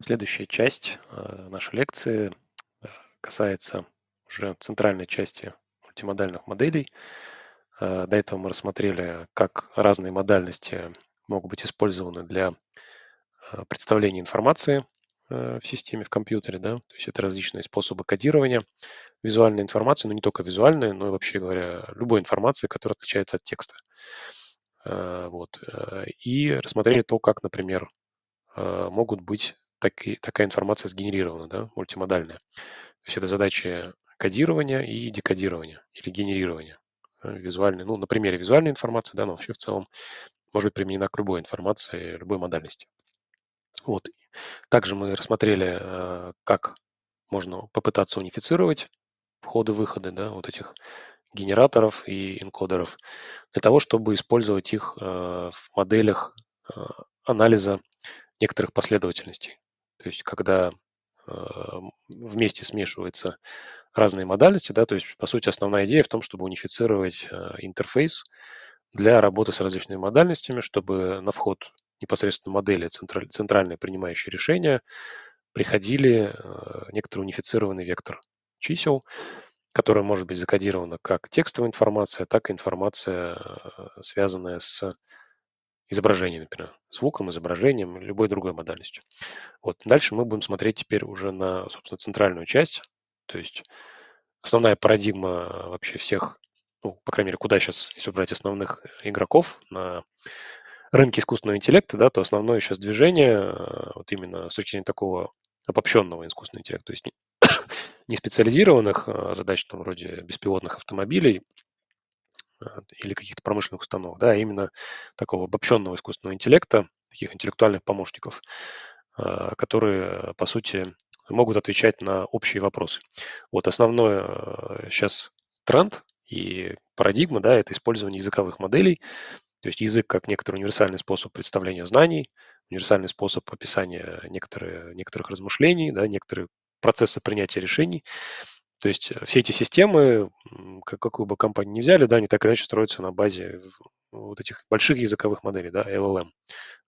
Следующая часть э, нашей лекции э, касается уже центральной части мультимодальных моделей. Э, до этого мы рассмотрели, как разные модальности могут быть использованы для представления информации в системе, в компьютере. Да? То есть это различные способы кодирования визуальной информации, но не только визуальной, но и вообще говоря, любой информации, которая отличается от текста. Вот. И рассмотрели то, как, например, могут быть так такая информация сгенерирована, да, мультимодальная. То есть это задачи кодирования и декодирования или генерирования э, визуальной, ну, на примере визуальной информации, да, но вообще в целом может быть применена к любой информации, любой модальности. Вот. Также мы рассмотрели, э, как можно попытаться унифицировать входы-выходы да, вот этих генераторов и энкодеров для того, чтобы использовать их э, в моделях анализа некоторых последовательностей. То есть, когда а, вместе смешиваются разные модальности, да, то есть, по сути, основная идея в том, чтобы унифицировать а, интерфейс для работы с различными модальностями, чтобы на вход непосредственно модели, центральные принимающие решения, приходили а, некоторый унифицированный вектор чисел, которая может быть закодирована как текстовая информация, так и информация, связанная с изображение, например, звуком, изображением, любой другой модальностью. Вот. Дальше мы будем смотреть теперь уже на, собственно, центральную часть, то есть основная парадигма вообще всех, ну, по крайней мере, куда сейчас, если брать основных э, игроков на рынке искусственного интеллекта, да, то основное сейчас движение э, вот именно с точки зрения такого обобщенного искусственного интеллекта, то есть не специализированных а задач там, вроде беспилотных автомобилей, а, или каких-то промышленных установок, да, а именно такого обобщенного искусственного интеллекта, таких интеллектуальных помощников, а, которые, по сути, могут отвечать на общие вопросы. Вот основной сейчас а, тренд и парадигма, да, это использование языковых моделей, то есть язык как некоторый универсальный способ представления знаний, универсальный способ описания некоторых некоторых размышлений, да, некоторые процессы принятия решений. То есть э, все эти системы, как, какую бы компанию ни взяли, да, они так или иначе строятся на базе ну, вот этих больших языковых моделей, да, LLM,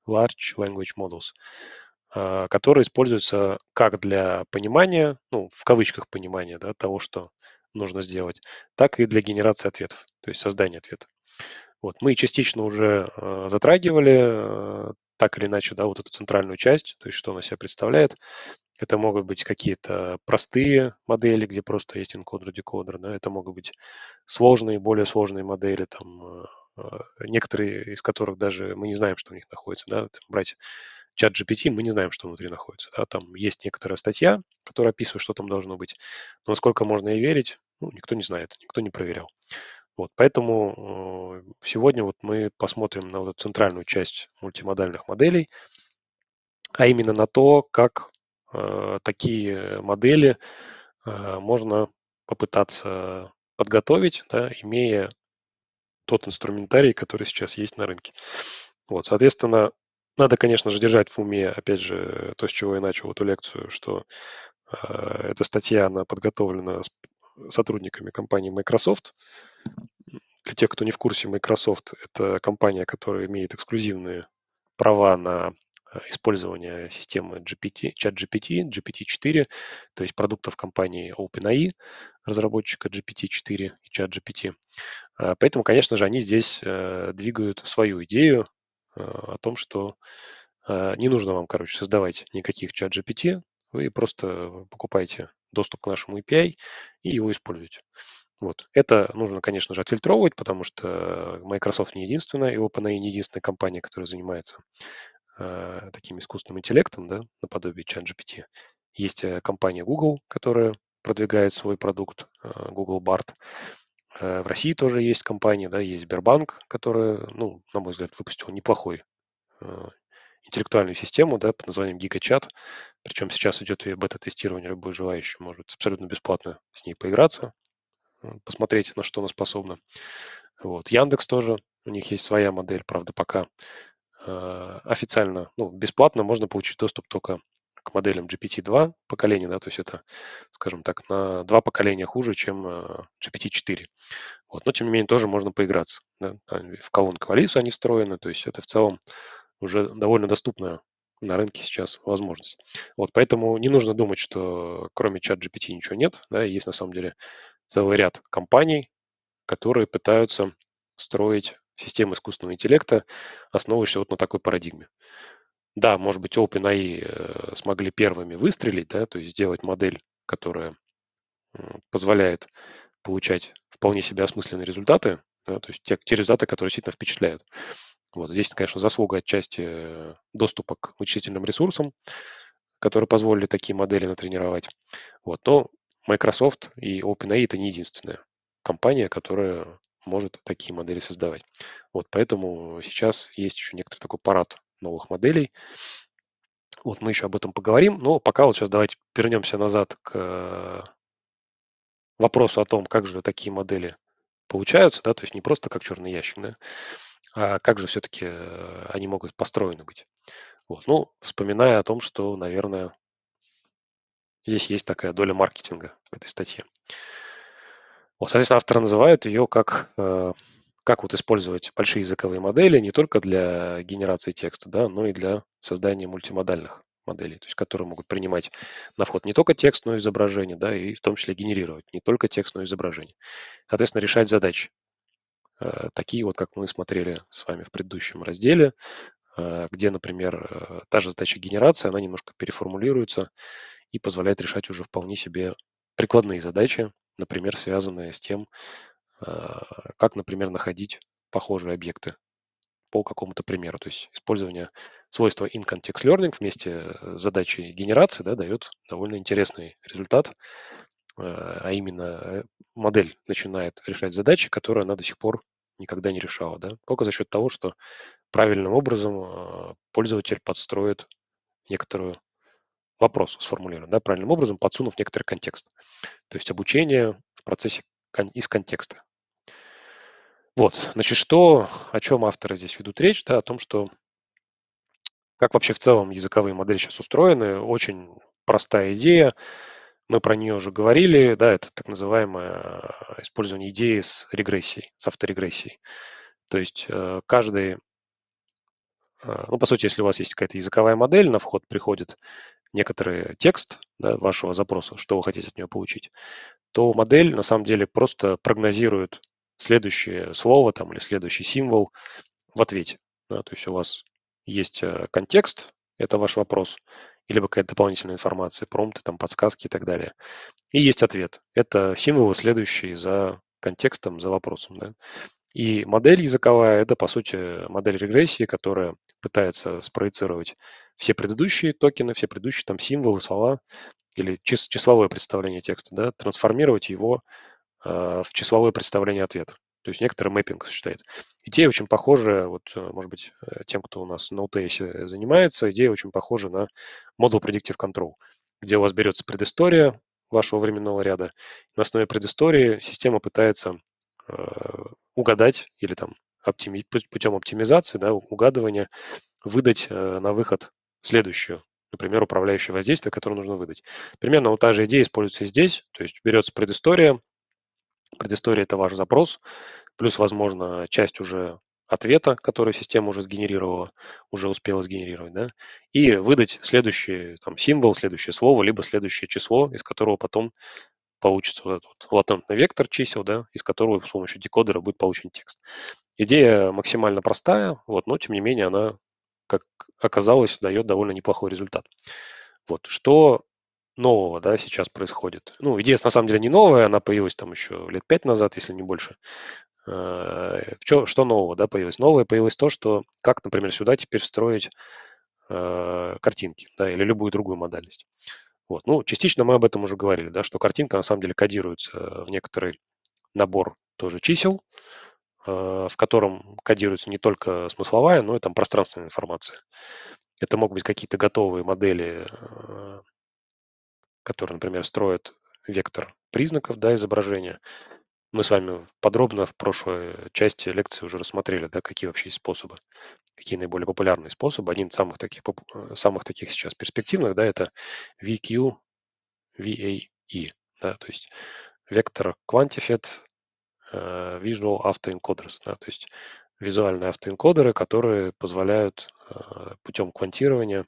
Large Language Models, а, которые используются как для понимания, ну, в кавычках понимания, да, того, что нужно сделать, так и для генерации ответов, то есть создания ответа. Вот, мы частично уже э, затрагивали э, так или иначе, да, вот эту центральную часть, то есть что она себя представляет. Это могут быть какие-то простые модели, где просто есть энкодер-декодер, да, это могут быть сложные, более сложные модели, там, а, а, некоторые из которых даже мы не знаем, что у них находится, да, там, брать чат GPT, мы не знаем, что внутри находится, да, там есть некоторая статья, которая описывает, что там должно быть, но насколько можно ей верить, ну, никто не знает, никто не проверял. Вот, поэтому э, сегодня вот мы посмотрим на вот эту центральную часть мультимодальных моделей, а именно на то, как Э, такие модели э, можно попытаться подготовить, да, имея тот инструментарий, который сейчас есть на рынке. Вот, соответственно, надо, конечно же, держать в уме, опять же, то, с чего я начал эту лекцию, что э, эта статья, она подготовлена с сотрудниками компании Microsoft. Для тех, кто не в курсе, Microsoft – это компания, которая имеет эксклюзивные права на Э, использования системы GPT, чат GPT, GPT-4, то есть продуктов компании OpenAI, разработчика GPT-4 и чат GPT. Э, поэтому, конечно же, они здесь э, двигают свою идею о том, что не нужно вам, короче, создавать никаких чат GPT, вы просто покупаете доступ к нашему API и его используете. Вот. Это нужно, конечно же, отфильтровывать, потому что Microsoft не единственная, и OpenAI не единственная компания, которая занимается Э, таким искусственным интеллектом, да, наподобие ChatGPT. Есть э, компания Google, которая продвигает свой продукт, э, Google BART. в России тоже есть компания, да, есть Сбербанк, которая, ну, на мой взгляд, выпустила неплохой интеллектуальную систему, да, под названием GigaChat. Причем сейчас идет ее бета-тестирование, любой желающий может абсолютно бесплатно с ней поиграться, посмотреть, на что она способна. Вот. Яндекс тоже, у них есть своя модель, правда, пока Э, официально, ну, бесплатно можно получить доступ только к моделям GPT-2 поколения, да, то есть это, скажем так, на два поколения хуже, чем э, GPT-4. Вот, но тем не менее тоже можно поиграться. Да. В колонку Алису они встроены, то есть это в целом уже довольно доступная на рынке сейчас возможность. Вот, поэтому не нужно думать, что кроме чат GPT ничего нет. Да, есть на самом деле целый ряд компаний, которые пытаются строить систем искусственного интеллекта, основываешься вот на такой парадигме. Да, может быть, OpenAI э, смогли первыми выстрелить, да, то есть сделать модель, которая позволяет получать вполне себе осмысленные результаты, да, то есть те, те результаты, которые действительно впечатляют. Вот. Здесь, конечно, заслуга отчасти доступа к вычислительным ресурсам, которые позволили такие модели натренировать. Вот. Но Microsoft и OpenAI – это не единственная компания, которая может такие модели создавать. Вот, поэтому сейчас есть еще некоторый такой парад новых моделей. Вот мы еще об этом поговорим, но пока вот сейчас давайте вернемся назад к вопросу о том, как же такие модели получаются, да, то есть не просто как черный ящик, да, а как же все-таки э, они могут построены быть. Вот, ну, вспоминая о том, что, наверное, здесь есть такая доля маркетинга в этой статье. Вот, соответственно, авторы называют ее как, э, как вот использовать большие языковые модели не только для генерации текста, да, но и для создания мультимодальных моделей, то есть которые могут принимать на вход не только текст, но и изображение, да, и в том числе генерировать не только текст, но и изображение. Соответственно, решать задачи, э, такие вот, как мы смотрели с вами в предыдущем разделе, э, где, например, та же задача генерации, она немножко переформулируется и позволяет решать уже вполне себе прикладные задачи, например, связанные с тем, а, как, например, находить похожие объекты по какому-то примеру. То есть использование свойства in-context learning вместе э, с задачей генерации да, дает довольно интересный результат, а, а именно модель начинает решать задачи, которые она до сих пор никогда не решала. Да? Только за счет того, что правильным образом а, пользователь подстроит некоторую вопрос сформулирован да, правильным образом, подсунув некоторый контекст. То есть обучение в процессе кон- из контекста. Вот, значит, что, о чем авторы здесь ведут речь, да, о том, что как вообще в целом языковые модели сейчас устроены, очень простая идея, мы про нее уже говорили, да, это так называемое э, использование идеи с регрессией, с авторегрессией. То есть э, каждый э, ну, по сути, если у вас есть какая-то языковая модель, на вход приходит некоторый текст да, вашего запроса, что вы хотите от нее получить, то модель на самом деле просто прогнозирует следующее слово там, или следующий символ в ответе. Да, то есть у вас есть э, контекст, это ваш вопрос, или какая-то дополнительная информация, промпты, там, подсказки и так далее. И есть ответ. Это символы, следующие за контекстом, за вопросом. Да? И модель языковая – это, по сути, модель регрессии, которая пытается спроецировать все предыдущие токены, все предыдущие там символы, слова или чис числовое представление текста, да, трансформировать его э, в числовое представление ответа. То есть некоторый мэппинг осуществляет. Идея очень похожа, вот, э, может быть, э, тем, кто у нас на UTS занимается, идея очень похожа на модул Predictive Control, где у вас берется предыстория вашего временного ряда. На основе предыстории система пытается э, угадать или там оптими... путем оптимизации, да, угадывания, выдать э, на выход следующую, например, управляющее воздействие, которое нужно выдать. Примерно вот та же идея используется и здесь, то есть берется предыстория, предыстория – это ваш запрос, плюс, возможно, часть уже ответа, который система уже сгенерировала, уже успела сгенерировать, да, и выдать следующий там, символ, следующее слово, либо следующее число, из которого потом получится вот этот вот латентный вектор чисел, да, из которого с помощью декодера будет получен текст. Идея максимально простая, вот, но тем не менее она, как оказалось, дает довольно неплохой результат. Вот. Что нового да, сейчас происходит? Ну, идея на самом деле не новая, она появилась там еще лет пять назад, если не больше. Э, что, что нового да, появилось? Новое появилось то, что как, например, сюда теперь встроить э, картинки да, или любую другую модальность. Вот. Ну, частично мы об этом уже говорили, да, что картинка на самом деле кодируется в некоторый набор тоже чисел, Э, в котором кодируется не только смысловая, но и там пространственная информация. Это могут быть какие-то готовые модели, э, которые, например, строят вектор признаков да, изображения. Мы с вами подробно в прошлой части лекции уже рассмотрели, да, какие вообще есть способы, какие наиболее популярные способы. Один из самых таких, э, самых таких сейчас перспективных, да, это VQ, VAE, да, то есть вектор Quantified Э, Visual Autoencoders, да, то есть визуальные автоэнкодеры, которые позволяют э, путем квантирования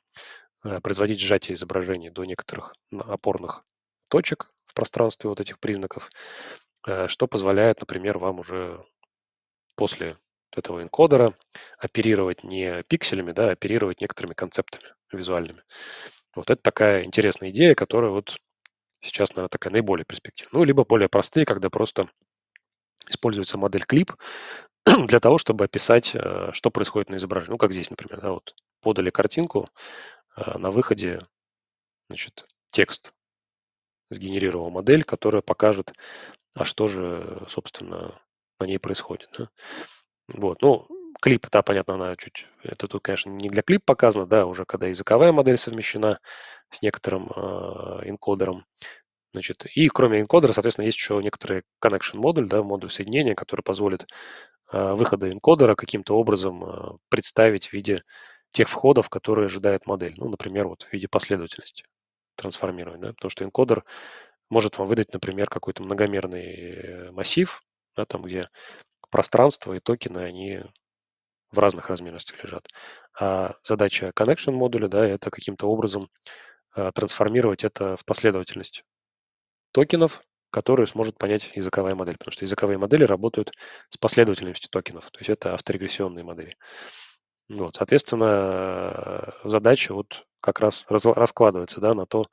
э, производить сжатие изображений до некоторых опорных точек в пространстве вот этих признаков, что позволяет, например, вам уже после этого энкодера оперировать не пикселями, да, а оперировать некоторыми концептами визуальными. Вот это такая интересная идея, которая вот сейчас, наверное, такая наиболее перспективная. Ну, либо более простые, когда просто используется модель клип для того, чтобы описать, э, что происходит на изображении. Ну, как здесь, например, да, вот подали картинку, э, на выходе значит, текст сгенерировал модель, которая покажет, а что же, собственно, на ней происходит. Да? Вот, ну, клип, да, понятно, она чуть, это тут, конечно, не для клип показано, да, уже когда языковая модель совмещена с некоторым э, энкодером, Значит, и кроме энкодера, соответственно, есть еще некоторые connection модуль, да, модуль соединения, который позволит а, выхода энкодера каким-то образом а, представить в виде тех входов, которые ожидает модель. Ну, например, вот в виде последовательности трансформировать, да, потому что энкодер может вам выдать, например, какой-то многомерный э, массив, да, там, где пространство и токены, они в разных размерностях лежат. А задача connection модуля, да, это каким-то образом а, трансформировать это в последовательность токенов, которую сможет понять языковая модель, потому что языковые модели работают с последовательностью токенов, то есть это авторегрессионные модели. Вот, соответственно, э, задача вот как раз раскладывается да, на то,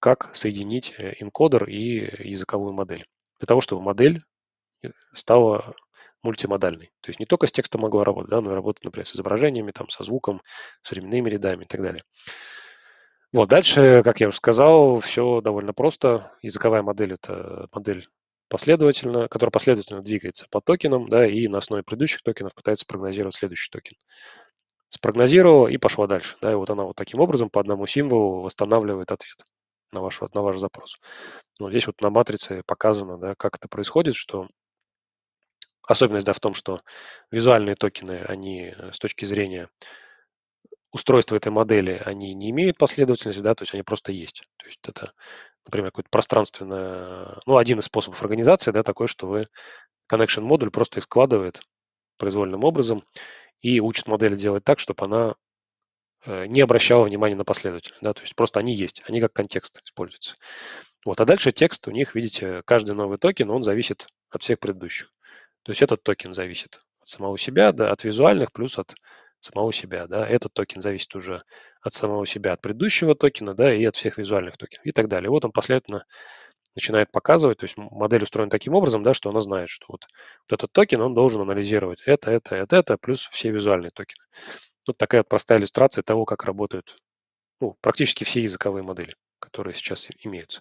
как соединить э, энкодер и языковую модель. Для того, чтобы модель э, стала мультимодальной. То есть не только с текстом могла работать, да, но и работать, например, с изображениями, там, со звуком, с временными рядами и так далее. Вот дальше, как я уже сказал, все довольно просто. Языковая модель – это модель последовательно, которая последовательно двигается по токенам, да, и на основе предыдущих токенов пытается прогнозировать следующий токен. Спрогнозировала и пошла дальше. Да, и вот она вот таким образом по одному символу восстанавливает ответ на ваш, на ваш запрос. Ну, здесь вот на матрице показано, да, как это происходит, что особенность да, в том, что визуальные токены, они э, с точки зрения устройства этой модели, они не имеют последовательности, да, то есть они просто есть. То есть это, например, какой то пространственное, ну, один из способов организации, да, такой, что вы connection модуль просто их складывает произвольным образом и учит модель делать так, чтобы она э, не обращала внимания на последовательность, да, то есть просто они есть, они как контекст используются. Вот, а дальше текст у них, видите, каждый новый токен, он зависит от всех предыдущих. То есть этот токен зависит от самого себя, да, от визуальных, плюс от самого себя, да, этот токен зависит уже от самого себя, от предыдущего токена, да, и от всех визуальных токенов и так далее. Вот он последовательно начинает показывать, то есть модель устроена таким образом, да, что она знает, что вот, вот этот токен, он должен анализировать это, это, это, это, плюс все визуальные токены. Вот такая простая иллюстрация того, как работают ну, практически все языковые модели, которые сейчас имеются.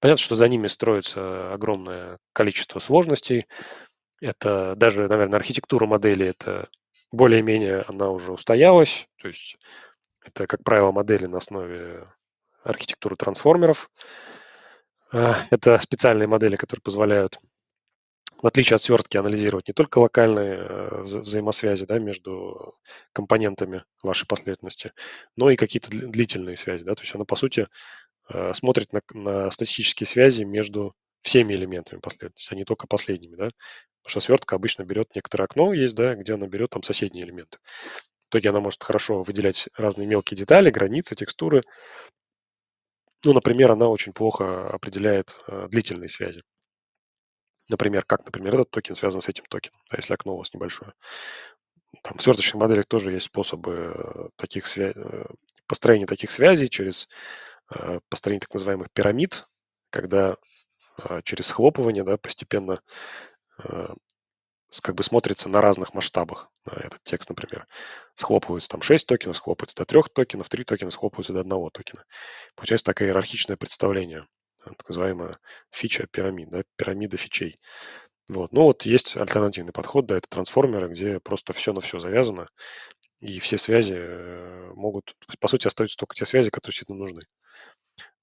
Понятно, что за ними строится огромное количество сложностей. Это даже, наверное, архитектура модели – это более-менее она уже устоялась, то есть это, как правило, модели на основе архитектуры трансформеров. А, это специальные модели, которые позволяют, в отличие от свертки, анализировать не только локальные э, вза взаимосвязи да, между компонентами вашей последовательности, но и какие-то длительные связи. Да? То есть она, по сути, э, смотрит на, на статистические связи между всеми элементами последовательности, а не только последними, да. Потому что свертка обычно берет некоторое окно есть, да, где она берет там соседние элементы. В итоге она может хорошо выделять разные мелкие детали, границы, текстуры. Ну, например, она очень плохо определяет э, длительные связи. Например, как, например, этот токен связан с этим токеном, а если окно у вас небольшое. Там в сверточных моделях тоже есть способы таких свя... Э, построения таких связей через э, построение так называемых пирамид, когда а, через схлопывание, да, постепенно э, как бы смотрится на разных масштабах. Этот текст, например, схлопывается там 6 токенов, схлопывается до 3 токенов, 3 токена схлопываются до 1 токена. Получается такое иерархичное представление, э, так называемая фича пирамид, да, пирамида фичей. Вот. Ну вот есть альтернативный подход, да, это трансформеры, где просто все на все завязано, и все связи э, могут, по сути, остаются только те связи, которые действительно нужны.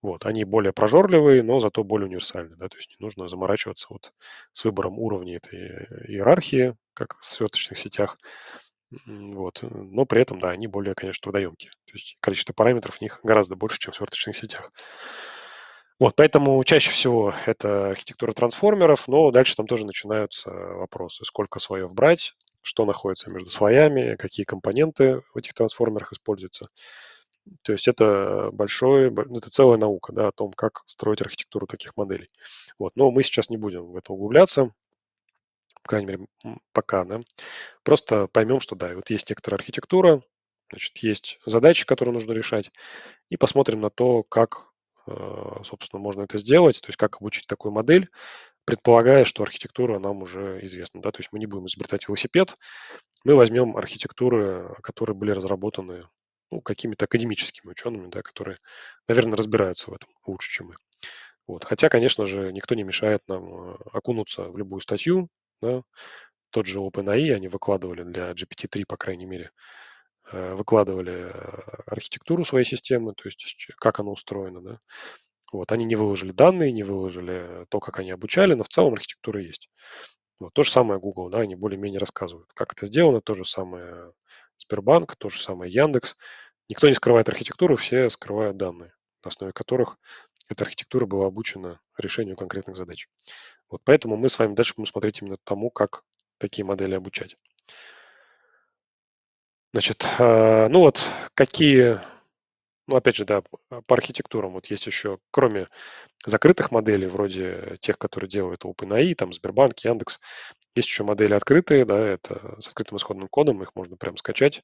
Вот, они более прожорливые, но зато более универсальные. да, то есть не нужно заморачиваться вот с выбором уровней этой иерархии, как в сверточных сетях, вот, но при этом, да, они более, конечно, трудоемкие, то есть количество параметров в них гораздо больше, чем в сверточных сетях. Вот, поэтому чаще всего это архитектура трансформеров, но дальше там тоже начинаются вопросы, сколько слоев брать, что находится между слоями, какие компоненты в этих трансформерах используются. То есть это большое, ну, это целая наука да, о том, как строить архитектуру таких моделей. Вот. Но мы сейчас не будем в это углубляться, по крайней мере, пока. Да. Просто поймем, что да, вот есть некоторая архитектура, значит, есть задачи, которые нужно решать, и посмотрим на то, как, э, собственно, можно это сделать, то есть как обучить такую модель, предполагая, что архитектура нам уже известна. Да? То есть мы не будем изобретать велосипед, мы возьмем архитектуры, которые были разработаны ну, какими-то академическими учеными, да, которые, наверное, разбираются в этом лучше, чем мы. Вот. Хотя, конечно же, никто не мешает нам э, окунуться в любую статью. Да. Тот же OpenAI они выкладывали для GPT-3, по крайней мере, э, выкладывали э, архитектуру своей системы, то есть как она устроена. Да. Вот. Они не выложили данные, не выложили то, как они обучали, но в целом архитектура есть. Вот. То же самое Google, да, они более-менее рассказывают, как это сделано, то же самое Сбербанк, то же самое Яндекс. Никто не скрывает архитектуру, все скрывают данные, на основе которых эта архитектура была обучена решению конкретных задач. Вот поэтому мы с вами дальше будем смотреть именно тому, как такие модели обучать. Значит, а, ну вот какие, ну опять же, да, по архитектурам вот есть еще, кроме закрытых моделей, вроде тех, которые делают OpenAI, там Сбербанк, Яндекс, есть еще модели открытые, да, это с открытым исходным кодом, их можно прям скачать,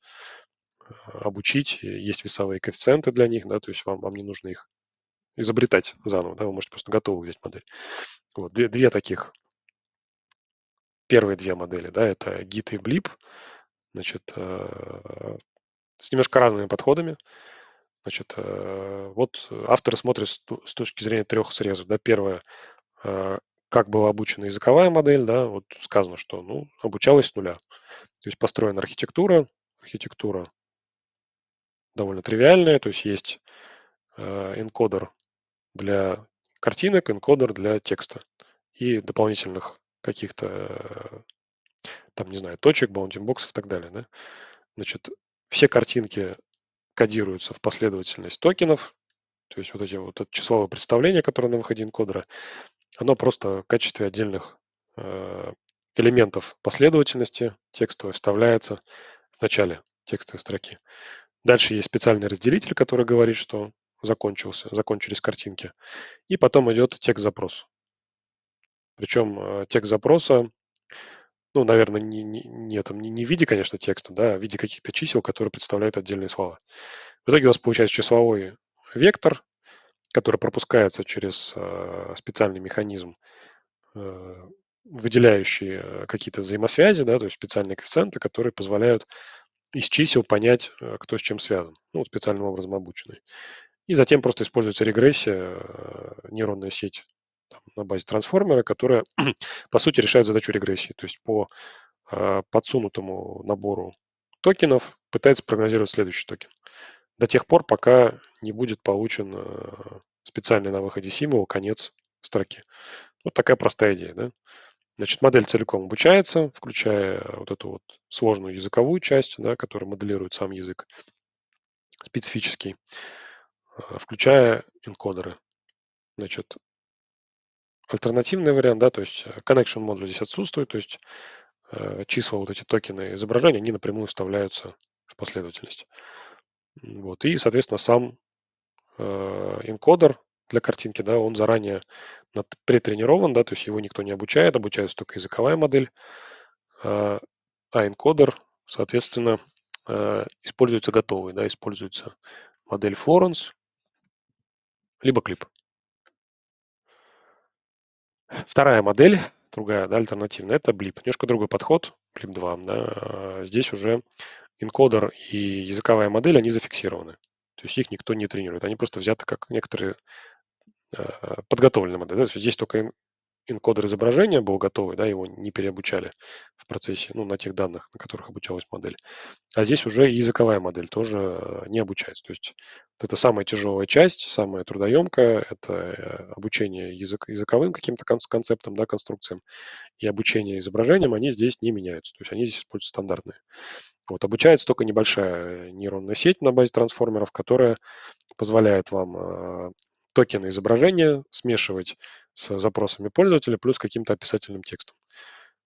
э, обучить, есть весовые коэффициенты для них, да, то есть вам, вам не нужно их изобретать заново, да, вы можете просто готовую взять модель. Вот, две, две таких, первые две модели, да, это Git и Blip, значит, э, с немножко разными подходами. Значит, э, вот авторы смотрят с точки зрения трех срезов. Да, первое как была обучена языковая модель, да, вот сказано, что ну, обучалась с нуля. То есть построена архитектура, архитектура довольно тривиальная, то есть есть э, энкодер для картинок, энкодер для текста и дополнительных каких-то, там, не знаю, точек, баунтинбоксов и так далее. Да? Значит, все картинки кодируются в последовательность токенов, то есть вот, эти, вот это числовое представление, которое на выходе энкодера, оно просто в качестве отдельных э, элементов последовательности текстовой вставляется в начале текстовой строки. Дальше есть специальный разделитель, который говорит, что закончился, закончились картинки. И потом идет текст запрос. Причем э, текст запроса, ну, наверное, не, не, не, там, не, не в виде, конечно, текста, да, а в виде каких-то чисел, которые представляют отдельные слова. В итоге у вас получается числовой вектор, который пропускается через э, специальный механизм, э, выделяющий э, какие-то взаимосвязи, да, то есть специальные коэффициенты, которые позволяют из чисел понять, кто с чем связан, ну, специальным образом обученный. И затем просто используется регрессия, нейронная сеть там, на базе трансформера, которая, по сути, решает задачу регрессии. То есть по э, подсунутому набору токенов пытается прогнозировать следующий токен до тех пор, пока не будет получен э, специальный на выходе символ конец строки. Вот такая простая идея. Да? Значит, модель целиком обучается, включая э, вот эту вот сложную языковую часть, да, которая моделирует сам язык, специфический, э, включая энкодеры. Значит, альтернативный вариант, да, то есть connection модуль здесь отсутствует, то есть числа, вот эти токены изображения, они напрямую вставляются в последовательность. Вот. И, соответственно, сам э, энкодер для картинки, да, он заранее претренирован, да, то есть его никто не обучает, обучается только языковая модель, а, а энкодер, соответственно, э, используется готовый, да, используется модель Florence, либо клип. Вторая модель, другая, да, альтернативная, это Blip. Немножко другой подход, Blip 2. Да. А, здесь уже инкодер и языковая модель, они зафиксированы. То есть их никто не тренирует. Они просто взяты как некоторые э, подготовленные модели. То есть здесь только инкодер изображения был готовый, да, его не переобучали в процессе, ну, на тех данных, на которых обучалась модель. А здесь уже языковая модель тоже э, не обучается. То есть вот это самая тяжелая часть, самая трудоемкая, это э, обучение язык, языковым каким-то концептам, да, конструкциям, и обучение изображениям, они здесь не меняются. То есть они здесь используют стандартные вот обучается только небольшая э, нейронная сеть на базе трансформеров, которая позволяет вам э, токены изображения смешивать с запросами пользователя плюс каким-то описательным текстом.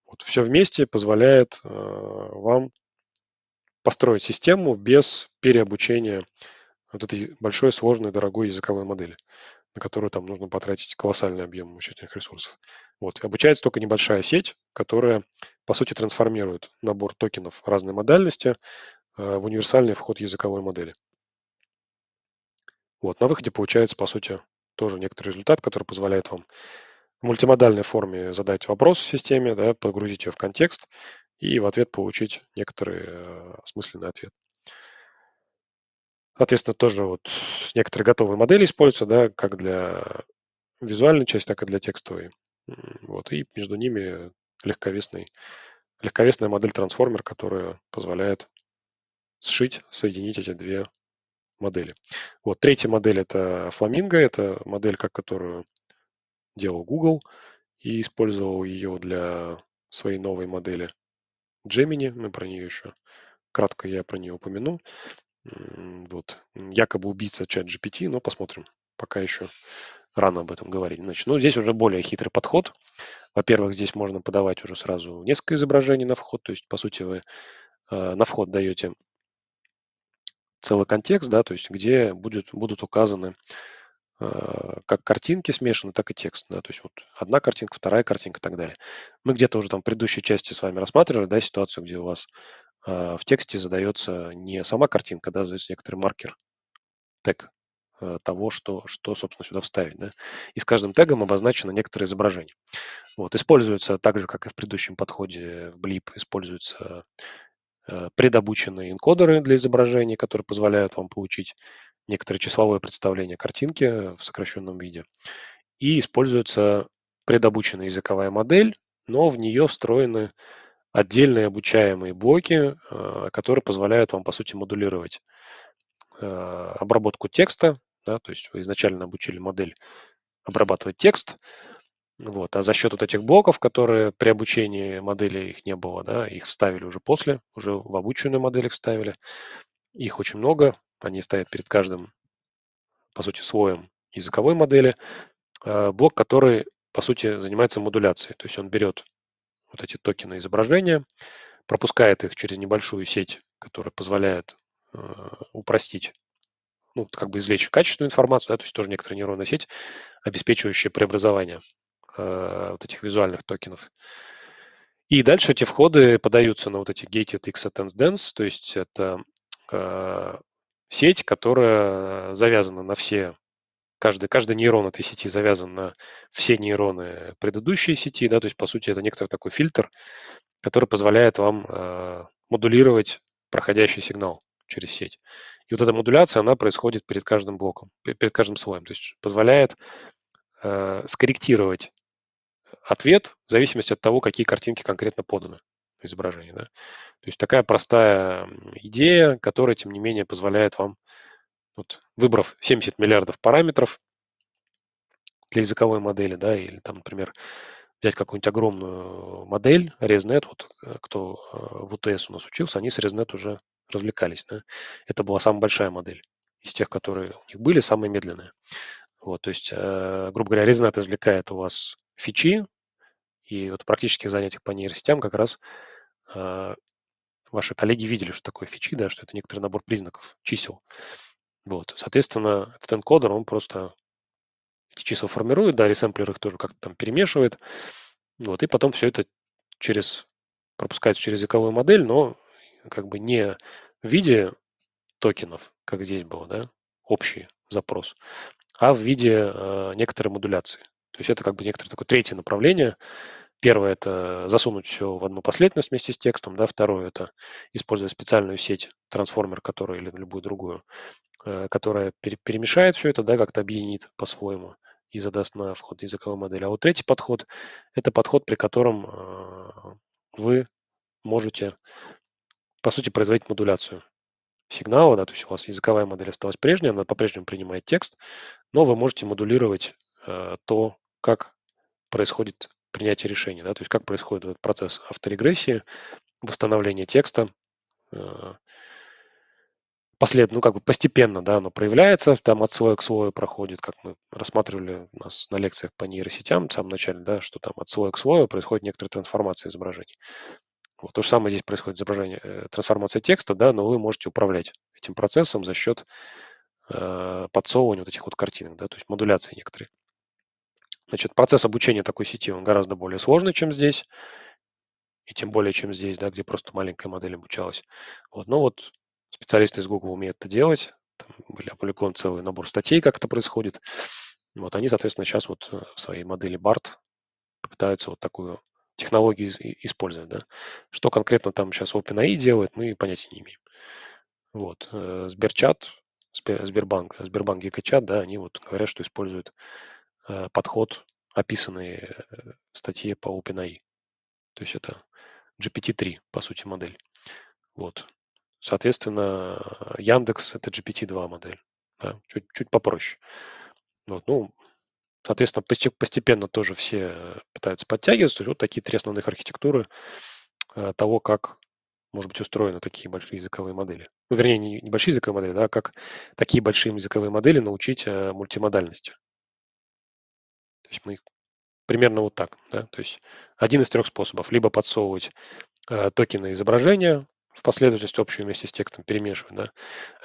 Вот все вместе позволяет э, вам построить систему без переобучения вот этой большой, сложной, дорогой языковой модели на которую там нужно потратить колоссальный объем вычислительных ресурсов. Вот. Обучается только небольшая сеть, которая, по сути, трансформирует набор токенов разной модальности э, в универсальный вход языковой модели. Вот. На выходе получается, по сути, тоже некоторый результат, который позволяет вам в мультимодальной форме задать вопрос в системе, да, погрузить ее в контекст и в ответ получить некоторый э, осмысленный ответ. Соответственно, тоже вот некоторые готовые модели используются, да, как для визуальной части, так и для текстовой. Вот, и между ними легковесный, легковесная модель трансформер, которая позволяет сшить, соединить эти две модели. Вот третья модель это Flamingo, это модель, как которую делал Google и использовал ее для своей новой модели Gemini, мы про нее еще кратко я про нее упомяну. Вот. Якобы убийца чат GPT, но посмотрим. Пока еще рано об этом говорить. Значит, ну, здесь уже более хитрый подход. Во-первых, здесь можно подавать уже сразу несколько изображений на вход. То есть, по сути, вы э, на вход даете целый контекст, да, то есть где будет, будут указаны э, как картинки смешаны, так и текст. Да, то есть вот одна картинка, вторая картинка и так далее. Мы где-то уже там в предыдущей части с вами рассматривали да, ситуацию, где у вас а, в тексте задается не сама картинка, да, задается некоторый маркер, тег э, того, что, что, собственно, сюда вставить. Да? И с каждым тегом обозначено некоторое изображение. Вот. Используется так же, как и в предыдущем подходе в Blip, используются э, предобученные энкодеры для изображений, которые позволяют вам получить некоторое числовое представление картинки в сокращенном виде. И используется предобученная языковая модель, но в нее встроены отдельные обучаемые блоки, э, которые позволяют вам, по сути, модулировать э, обработку текста, да, то есть вы изначально обучили модель обрабатывать текст, вот, а за счет вот этих блоков, которые при обучении модели их не было, да, их вставили уже после, уже в обученную модель их вставили, их очень много, они стоят перед каждым, по сути, слоем языковой модели, э, блок, который, по сути, занимается модуляцией, то есть он берет вот эти токены изображения, пропускает их через небольшую сеть, которая позволяет э, упростить, ну, как бы извлечь качественную информацию, да, то есть тоже некоторая нейронная сеть, обеспечивающая преобразование э, вот этих визуальных токенов. И дальше эти входы подаются на вот эти gated XATENS Dance, то есть это э, сеть, которая завязана на все каждый, каждый нейрон этой сети завязан на все нейроны предыдущей сети, да, то есть, по сути, это некоторый такой фильтр, который позволяет вам э, модулировать проходящий сигнал через сеть. И вот эта модуляция, она происходит перед каждым блоком, перед каждым слоем, то есть позволяет э, скорректировать ответ в зависимости от того, какие картинки конкретно поданы изображение. Да? То есть такая простая идея, которая, тем не менее, позволяет вам вот, выбрав 70 миллиардов параметров для языковой модели, да, или там, например, взять какую-нибудь огромную модель, ResNet, вот э, кто э, в УТС у нас учился, они с ResNet уже развлекались. Да? Это была самая большая модель из тех, которые у них были, самая медленная. Вот, то есть, э, грубо говоря, ResNet извлекает у вас фичи, и вот практически занятия по нейросетям как раз ваши коллеги видели, что такое фичи, да, что это некоторый набор признаков, чисел. Вот, соответственно, этот энкодер, он просто эти числа формирует, да, ресэмплер их тоже как-то там перемешивает, вот, и потом все это через, пропускает через языковую модель, но как бы не в виде токенов, как здесь было, да, общий запрос, а в виде э, некоторой модуляции. То есть это как бы некоторое такое третье направление, Первое – это засунуть все в одну последовательность вместе с текстом. Да? Второе – это использовать специальную сеть, трансформер, которая или любую другую, э, которая перемешает все это, да, как-то объединит по-своему и задаст на вход языковой модели. А вот третий подход – это подход, при котором а, вы можете, по сути, производить модуляцию сигнала, да, то есть у вас языковая модель осталась прежняя, она по-прежнему принимает текст, но вы можете модулировать э, то, как происходит принятия решения, да, то есть как происходит этот процесс авторегрессии, восстановления текста, э, послед, ну, как бы постепенно, да, оно проявляется, там от слоя к слою проходит, как мы рассматривали у нас на лекциях по нейросетям в самом начале, да, что там от слоя к слою происходит некоторая трансформация изображений. Вот, то же самое здесь происходит изображение, э, трансформация текста, да, но вы можете управлять этим процессом за счет э, подсовывания вот этих вот картинок, да, то есть модуляции некоторые. Значит, процесс обучения такой сети, он гораздо более сложный, чем здесь, и тем более, чем здесь, да, где просто маленькая модель обучалась. Вот, но вот специалисты из Google умеют это делать, там были опубликован целый набор статей, как это происходит. Вот они, соответственно, сейчас вот э, в своей модели BART пытаются вот такую технологию использовать. Да. Что конкретно там сейчас OpenAI делает, мы понятия не имеем. Вот, э, Сберчат, Сбербанк, Сбербанк и Качат, да, они вот говорят, что используют Э, подход, описанный э, в статье по OpenAI. То есть это GPT-3, по сути, модель. Вот. Соответственно, Яндекс – это GPT-2 модель. Да? Чуть, чуть попроще. Вот. Ну, соответственно, постепенно тоже все пытаются подтягиваться. То есть вот такие три основных архитектуры э, того, как, может быть, устроены такие большие языковые модели. Ну, вернее, не, не большие языковые модели, да, а как такие большие языковые модели научить мультимодальности то есть мы примерно вот так. Да? То есть один из трех способов. Либо подсовывать э, токены изображения в последовательность общую вместе с текстом перемешивать, да?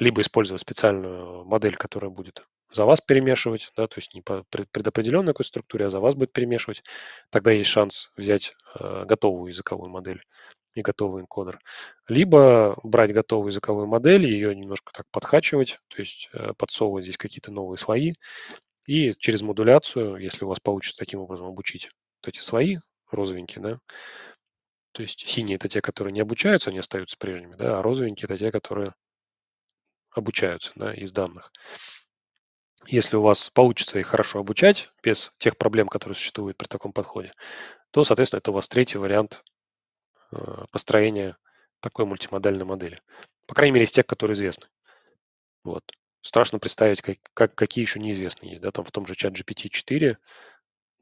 либо использовать специальную модель, которая будет за вас перемешивать, да, то есть не по предопределенной какой структуре, а за вас будет перемешивать. Тогда есть шанс взять э, готовую языковую модель и готовый энкодер. Либо брать готовую языковую модель, ее немножко так подхачивать, то есть э, подсовывать здесь какие-то новые слои, и через модуляцию, если у вас получится таким образом обучить вот эти свои розовенькие, да, то есть синие – это те, которые не обучаются, они остаются прежними, да, а розовенькие – это те, которые обучаются да, из данных. Если у вас получится их хорошо обучать без тех проблем, которые существуют при таком подходе, то, соответственно, это у вас третий вариант э, построения такой мультимодальной модели. По крайней мере, из тех, которые известны. Вот страшно представить, как, как, какие еще неизвестные есть, да, там в том же чат GPT-4,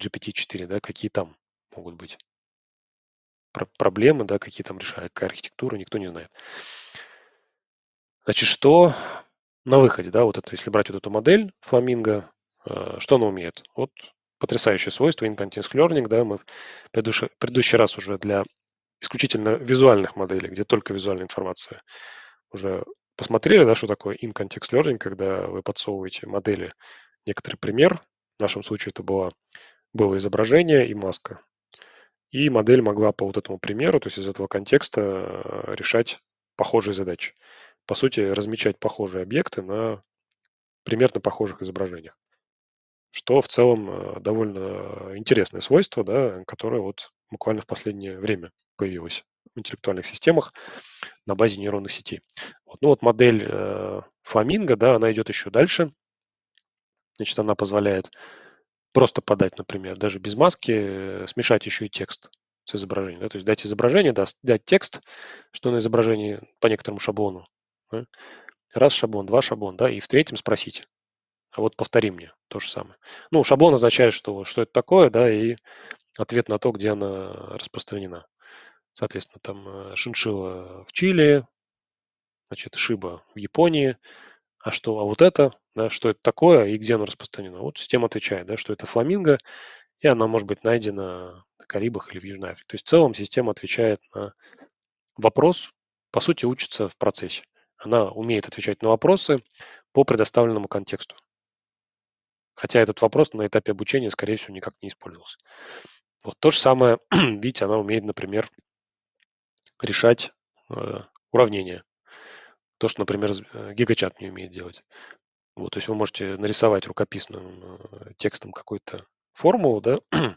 GPT-4, да, какие там могут быть Про проблемы, да, какие там решают, какая архитектура, никто не знает. Значит, что на выходе, да, вот это, если брать вот эту модель фламинго, э, что она умеет? Вот потрясающее свойство in continuous learning, да, мы в предыдущий, предыдущий раз уже для исключительно визуальных моделей, где только визуальная информация уже посмотрели, да, что такое in-context learning, когда вы подсовываете модели некоторый пример. В нашем случае это было, было изображение и маска. И модель могла по вот этому примеру, то есть из этого контекста, э, решать похожие задачи. По сути, размечать похожие объекты на примерно похожих изображениях. Что в целом э, довольно э, интересное свойство, да, которое вот буквально в последнее время появилось интеллектуальных системах на базе нейронных сетей. Вот. Ну вот модель э, Фламинго, да, она идет еще дальше. Значит, она позволяет просто подать, например, даже без маски, э, смешать еще и текст с изображением. Да? То есть дать изображение, дать, дать текст, что на изображении по некоторому шаблону. Да? Раз шаблон, два шаблон, да, и в третьем спросите. А вот повтори мне то же самое. Ну, шаблон означает, что, что это такое, да, и ответ на то, где она распространена. Соответственно, там э, шиншилла в Чили, значит, шиба в Японии. А что, а вот это, да, что это такое и где оно распространено? Вот система отвечает, да, что это фламинго, и она может быть найдена на Карибах или в Южной Африке. То есть в целом система отвечает на вопрос, по сути, учится в процессе. Она умеет отвечать на вопросы по предоставленному контексту. Хотя этот вопрос на этапе обучения, скорее всего, никак не использовался. Вот то же самое, видите, она умеет, например, решать э, уравнения. То, что, например, э, гигачат не умеет делать. Вот, то есть вы можете нарисовать рукописным э, текстом какую-то формулу, да,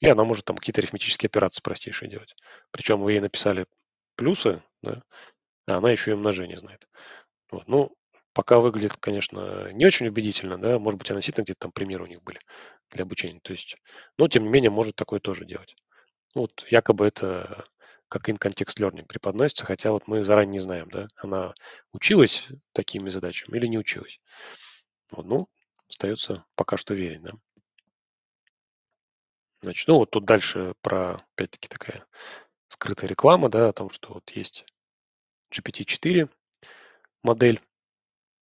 и она может там какие-то арифметические операции простейшие делать. Причем вы ей написали плюсы, да, а она еще и умножение знает. Вот, ну, пока выглядит, конечно, не очень убедительно, да, может быть, она относительно где-то там примеры у них были для обучения, то есть, но тем не менее может такое тоже делать. вот якобы это как in-context learning преподносится, хотя вот мы заранее не знаем, да, она училась такими задачами или не училась. Вот, ну, остается пока что верить, да. Значит, ну вот тут дальше про, опять-таки, такая скрытая реклама, да, о том, что вот есть GPT-4 модель,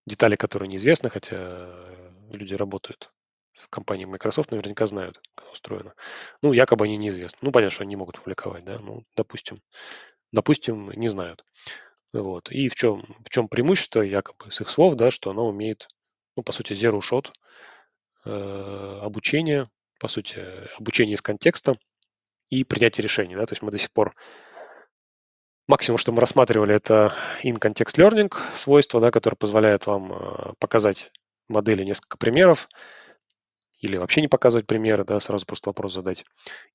детали которой неизвестны, хотя люди работают в компании Microsoft наверняка знают, как устроено. Ну, якобы они неизвестны. Ну, понятно, что они могут публиковать, да, ну, допустим. Допустим, не знают. Вот. И в чем, в чем преимущество якобы с их слов, да, что оно умеет, ну, по сути, zero shot э, обучение, по сути, обучение из контекста и принятие решений, да, то есть мы до сих пор Максимум, что мы рассматривали, это in-context learning свойство, да, которое позволяет вам э, показать модели несколько примеров, или вообще не показывать примеры, да, сразу просто вопрос задать.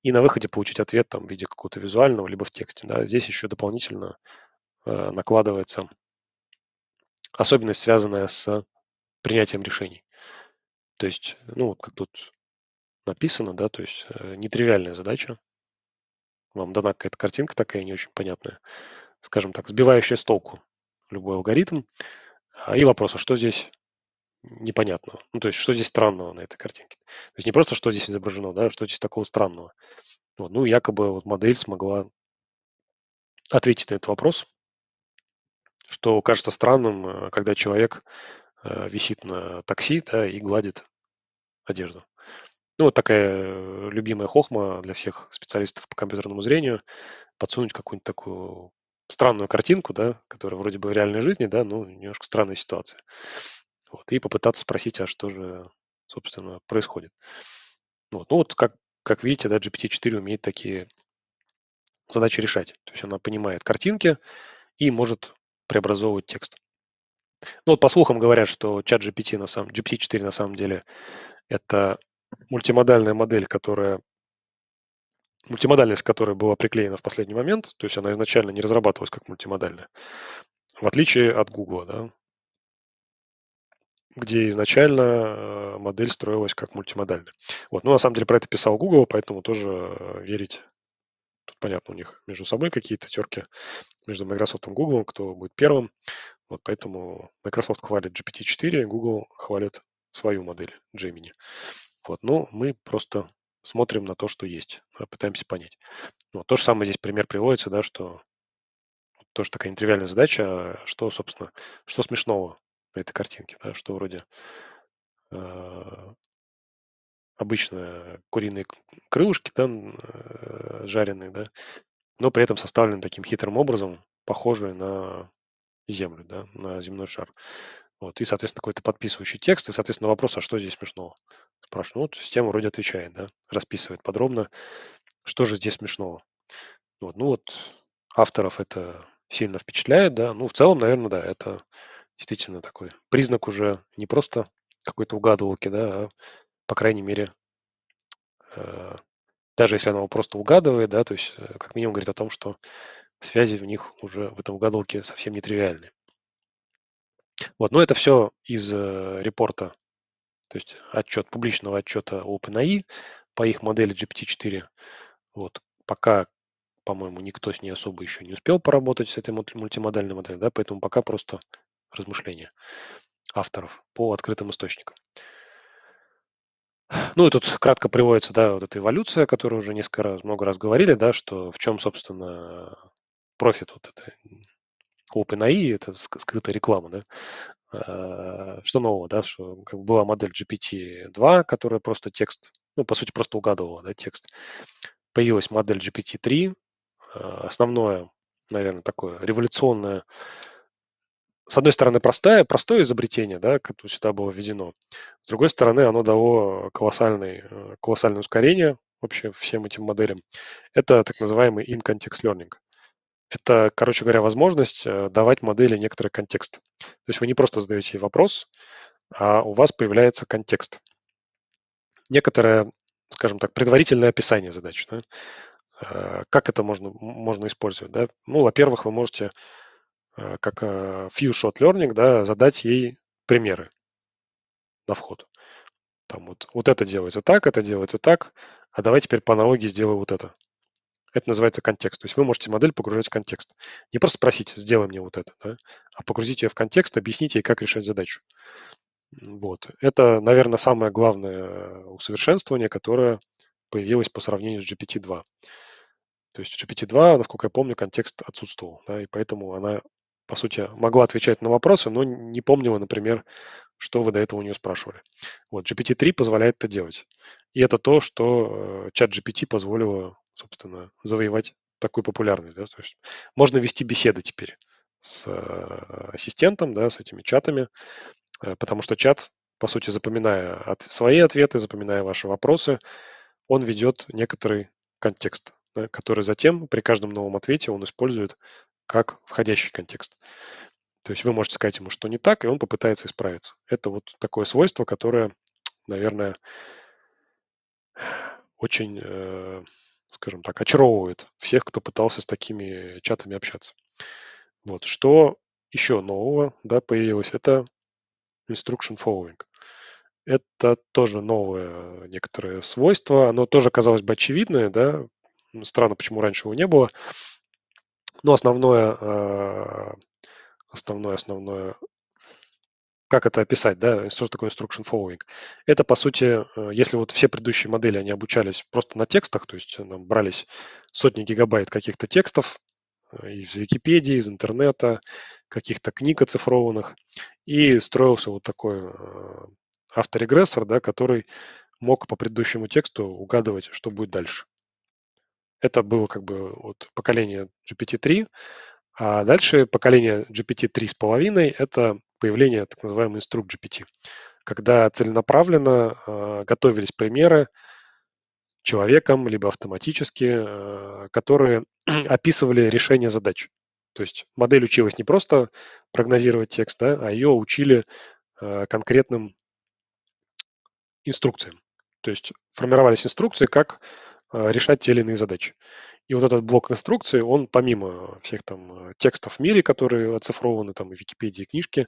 И на выходе получить ответ там в виде какого-то визуального, либо в тексте. Да. Здесь еще дополнительно э, накладывается особенность, связанная с принятием решений. То есть, э, ну, вот как тут написано, да, то есть э, нетривиальная задача. Вам дана какая-то картинка такая не очень понятная, скажем так, сбивающая с толку любой алгоритм. А, и вопрос, а что здесь непонятного. Ну, то есть, что здесь странного на этой картинке? То есть, не просто, что здесь изображено, да, что здесь такого странного. Вот, ну, якобы вот модель смогла ответить на этот вопрос, что кажется странным, э, когда человек э, висит на такси да, и гладит одежду. Ну, вот такая любимая хохма для всех специалистов по компьютерному зрению. Подсунуть какую-нибудь такую странную картинку, да, которая вроде бы в реальной жизни, да, но немножко странная ситуация. Вот, и попытаться спросить, а что же, собственно, происходит. Вот. Ну вот, как, как видите, да, GPT-4 умеет такие задачи решать. То есть она понимает картинки и может преобразовывать текст. Ну вот по слухам говорят, что чат GPT на самом GPT-4 на самом деле это мультимодальная модель, которая мультимодальность которой была приклеена в последний момент, то есть она изначально не разрабатывалась как мультимодальная, в отличие от Google, да, где изначально э, модель строилась как мультимодальная. Вот. Ну, на самом деле, про это писал Google, поэтому тоже э, верить. Тут, понятно, у них между собой какие-то терки между Microsoft и Google, кто будет первым. Вот поэтому Microsoft хвалит GPT-4, Google хвалит свою модель Gemini. Вот. ну мы просто смотрим на то, что есть, э, пытаемся понять. Ну, вот. То же самое здесь пример приводится, да, что тоже такая нетривиальная задача, а что, собственно, что смешного при этой картинке, да, что вроде э, обычно куриные крылышки, да, э, жареные, да, но при этом составлены таким хитрым образом, похожие на землю, да, на земной шар. Вот, и, соответственно, какой-то подписывающий текст, и, соответственно, вопрос, а что здесь смешного? Спрашиваю, ну, вот система вроде отвечает, да, расписывает подробно, что же здесь смешного. Вот, ну вот, авторов это сильно впечатляет, да, ну, в целом, наверное, да, это действительно такой признак уже не просто какой-то угадывалки, да, а, по крайней мере, э, даже если она его просто угадывает, да, то есть э, как минимум говорит о том, что связи в них уже в этом угадывалке совсем нетривиальны. Вот, но это все из э, репорта, то есть отчет, публичного отчета OpenAI по их модели GPT-4. Вот, пока, по-моему, никто с ней особо еще не успел поработать с этой мультимодальной моделью, да, поэтому пока просто размышления авторов по открытым источникам. Ну и тут кратко приводится, да, вот эта эволюция, о которой уже несколько раз, много раз говорили, да, что в чем, собственно, профит вот это OpenAI, это скрытая реклама, да. А, что нового, да, что как была модель GPT-2, которая просто текст, ну, по сути, просто угадывала, да, текст. Появилась модель GPT-3, а, основное, наверное, такое революционное с одной стороны, простое, простое изобретение, да, как сюда было введено. С другой стороны, оно дало колоссальное, э, колоссальное ускорение вообще всем этим моделям. Это так называемый in-context learning. Это, короче говоря, возможность э, давать модели некоторый контекст. То есть вы не просто задаете ей вопрос, а у вас появляется контекст. Некоторое, скажем так, предварительное описание задачи. Да? Э, как это можно, можно использовать? Да? Ну, во-первых, вы можете Э, как э, few-shot learning, да, задать ей примеры на вход. Там вот, вот это делается так, это делается так, а давай теперь по аналогии сделаю вот это. Это называется контекст. То есть вы можете модель погружать в контекст. Не просто спросить, сделай мне вот это, да, а погрузить ее в контекст, объясните ей, как решать задачу. Вот. Это, наверное, самое главное усовершенствование, которое появилось по сравнению с GPT-2. То есть в GPT-2, насколько я помню, контекст отсутствовал, да, и поэтому она по сути, могла отвечать на вопросы, но не помнила, например, что вы до этого у нее спрашивали. Вот, GPT-3 позволяет это делать. И это то, что э, чат GPT позволило, собственно, завоевать такую популярность. Да? То есть можно вести беседы теперь с э, ассистентом, да, с этими чатами, э, потому что чат, по сути, запоминая от, свои ответы, запоминая ваши вопросы, он ведет некоторый контекст, да, который затем при каждом новом ответе он использует как входящий контекст. То есть вы можете сказать ему, что не так, и он попытается исправиться. Это вот такое свойство, которое, наверное, очень, э, скажем так, очаровывает всех, кто пытался с такими чатами общаться. Вот. Что еще нового да, появилось, это instruction following. Это тоже новое некоторое свойство. Оно тоже казалось бы очевидное, да. Странно, почему раньше его не было. Но ну, основное, э, основное, основное, как это описать, да, что такое instruction following? Это, по сути, э, если вот все предыдущие модели, они обучались просто на текстах, то есть э, нам брались сотни гигабайт каких-то текстов, из Википедии, из интернета, каких-то книг оцифрованных. И строился вот такой авторегрессор, да, который мог по предыдущему тексту угадывать, что будет дальше. Это было как бы вот поколение GPT-3, а дальше поколение GPT-3 с половиной – это появление так называемой инструкт GPT, когда целенаправленно э, готовились примеры человеком, либо автоматически, э, которые описывали решение задач. То есть модель училась не просто прогнозировать текст, да, а ее учили э, конкретным инструкциям. То есть формировались инструкции, как а, решать те или иные задачи. И вот этот блок инструкции, он помимо всех там э, текстов в мире, которые оцифрованы там в Википедии книжки,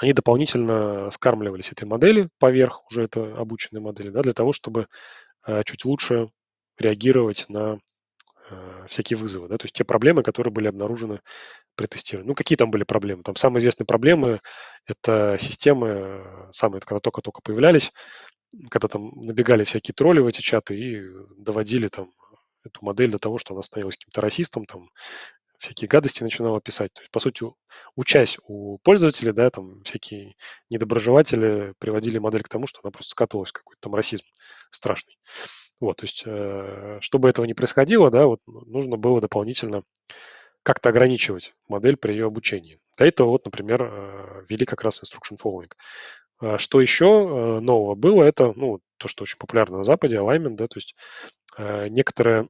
они дополнительно скармливались этой модели поверх уже это обученной модели, да, для того, чтобы э, чуть лучше реагировать на э, всякие вызовы, да, то есть те проблемы, которые были обнаружены при тестировании. Ну, какие там были проблемы? Там самые известные проблемы – это системы, самые когда только-только появлялись, когда там набегали всякие тролли в эти чаты и доводили там эту модель до того, что она становилась каким-то расистом, там всякие гадости начинала писать. То есть, по сути, учась у пользователей, да, там всякие недоброжелатели приводили модель к тому, что она просто скатывалась в какой-то там расизм страшный. Вот, то есть, э, чтобы этого не происходило, да, вот ну, нужно было дополнительно как-то ограничивать модель при ее обучении. До этого вот, например, э, ввели как раз instruction following. А что еще э, нового было, это ну, то, что очень популярно на Западе, alignment, да, то есть э, некоторое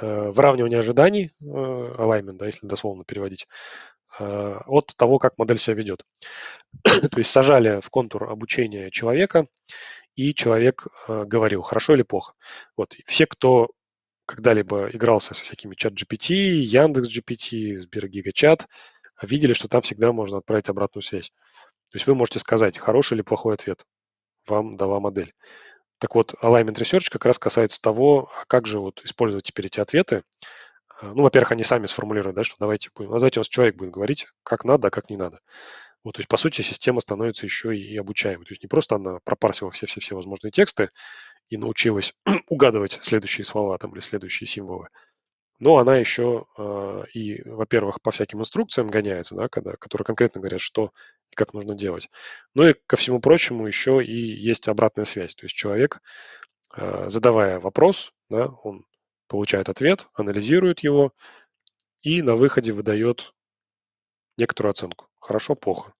э, выравнивание ожиданий, alignment, да, если дословно переводить, от того, как модель себя ведет. то есть сажали в контур обучения человека, и человек говорил, хорошо или плохо. Вот, все, кто когда-либо игрался со всякими чат GPT, Яндекс GPT, Сбер Гигачат, видели, что там всегда можно отправить обратную связь. То есть вы можете сказать, хороший или плохой ответ вам дала модель. Так вот, Alignment Research как раз касается того, а как же вот использовать теперь эти ответы. А, ну, во-первых, они сами сформулируют, да, что давайте, будем, ну, давайте у нас человек будет говорить, как надо, а как не надо. Вот, то есть, по сути, система становится еще и, и обучаемой. То есть не просто она пропарсила все-все-все возможные тексты и научилась угадывать следующие слова там или следующие символы, но она еще а, и, во-первых, по всяким инструкциям гоняется, да, когда, которые конкретно говорят, что и как нужно делать. Ну и, ко всему прочему, еще и есть обратная связь. То есть человек, а, задавая вопрос, да, он получает ответ, анализирует его и на выходе выдает некоторую оценку. Хорошо, плохо.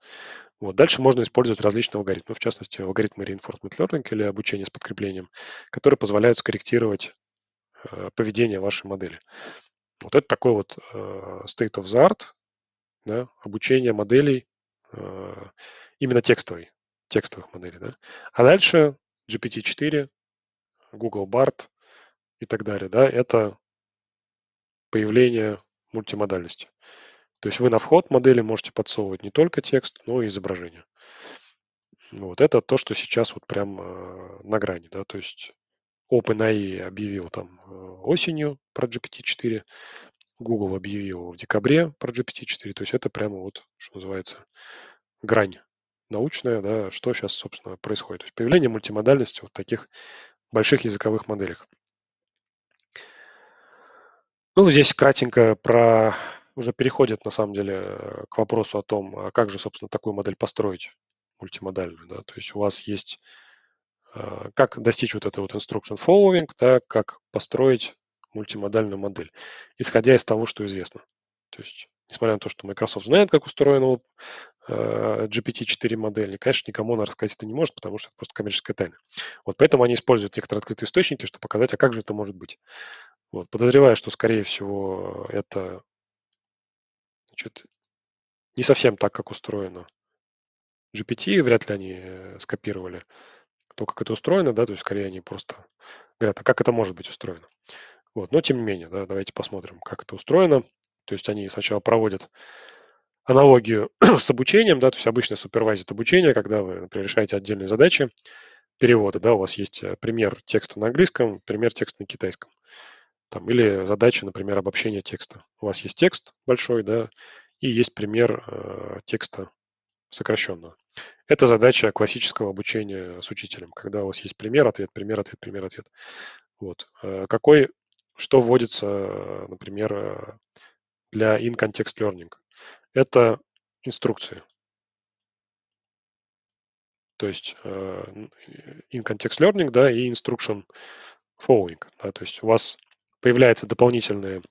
Вот. Дальше можно использовать различные алгоритмы, в частности, алгоритмы reinforcement learning или обучение с подкреплением, которые позволяют скорректировать Э, поведения вашей модели. Вот это такой вот э, state of the art, да, обучение моделей, э, именно текстовой, текстовых моделей. Да. А дальше GPT-4, Google BART и так далее. Да, это появление мультимодальности. То есть вы на вход модели можете подсовывать не только текст, но и изображение. Вот это то, что сейчас вот прям на грани, да, то есть OpenAI объявил там э, осенью про GPT-4, Google объявил в декабре про GPT-4, то есть это прямо вот, что называется, грань научная, да, что сейчас, собственно, происходит. То есть появление мультимодальности вот таких больших языковых моделях. Ну, здесь кратенько про уже переходит, на самом деле, к вопросу о том, а как же, собственно, такую модель построить мультимодальную. Да? То есть у вас есть Э, как достичь вот этого вот instruction following, да, как построить мультимодальную модель, исходя из того, что известно. То есть, несмотря на то, что Microsoft знает, как устроена э, GPT-4 модель, конечно, никому она рассказать это не может, потому что это просто коммерческая тайна. Вот поэтому они используют некоторые открытые источники, чтобы показать, а как же это может быть. Вот, подозреваю, что, скорее всего, это значит, не совсем так, как устроено GPT, вряд ли они э, скопировали то, как это устроено, да, то есть скорее они просто говорят, а как это может быть устроено. Вот, но тем не менее, да, давайте посмотрим, как это устроено. То есть они сначала проводят аналогию с обучением, да, то есть обычно супервайзит обучение, когда вы, например, решаете отдельные задачи перевода, да, у вас есть э, пример текста на английском, пример текста на китайском, там, или задача, например, обобщения текста. У вас есть текст большой, да, и есть пример э, текста сокращенно. Это задача классического обучения с учителем, когда у вас есть пример, ответ, пример, ответ, пример, ответ. Вот. Э, какой, что вводится, э, например, э, для in-context learning? Это инструкции. То есть in-context learning да, и instruction following. Да, то есть у вас появляются дополнительные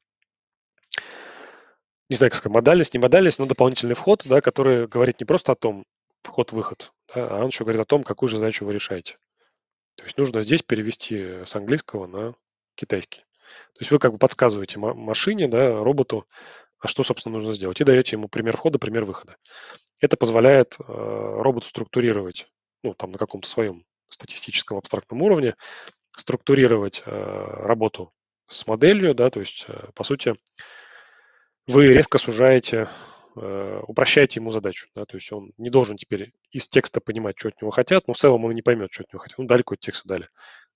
не знаю, как сказать, модальность, не модальность, но дополнительный вход, да, который говорит не просто о том, вход-выход, да, а он еще говорит о том, какую же задачу вы решаете. То есть нужно здесь перевести с английского на китайский. То есть вы как бы подсказываете машине, да, роботу, а что, собственно, нужно сделать, и даете ему пример входа, пример выхода. Это позволяет э, роботу структурировать, ну, там на каком-то своем статистическом абстрактном уровне, структурировать э, работу с моделью, да, то есть, э, по сути, вы резко сужаете, э, упрощаете ему задачу. Да? То есть он не должен теперь из текста понимать, что от него хотят, но в целом он не поймет, что от него хотят. Ну, дали какой-то текст и дали.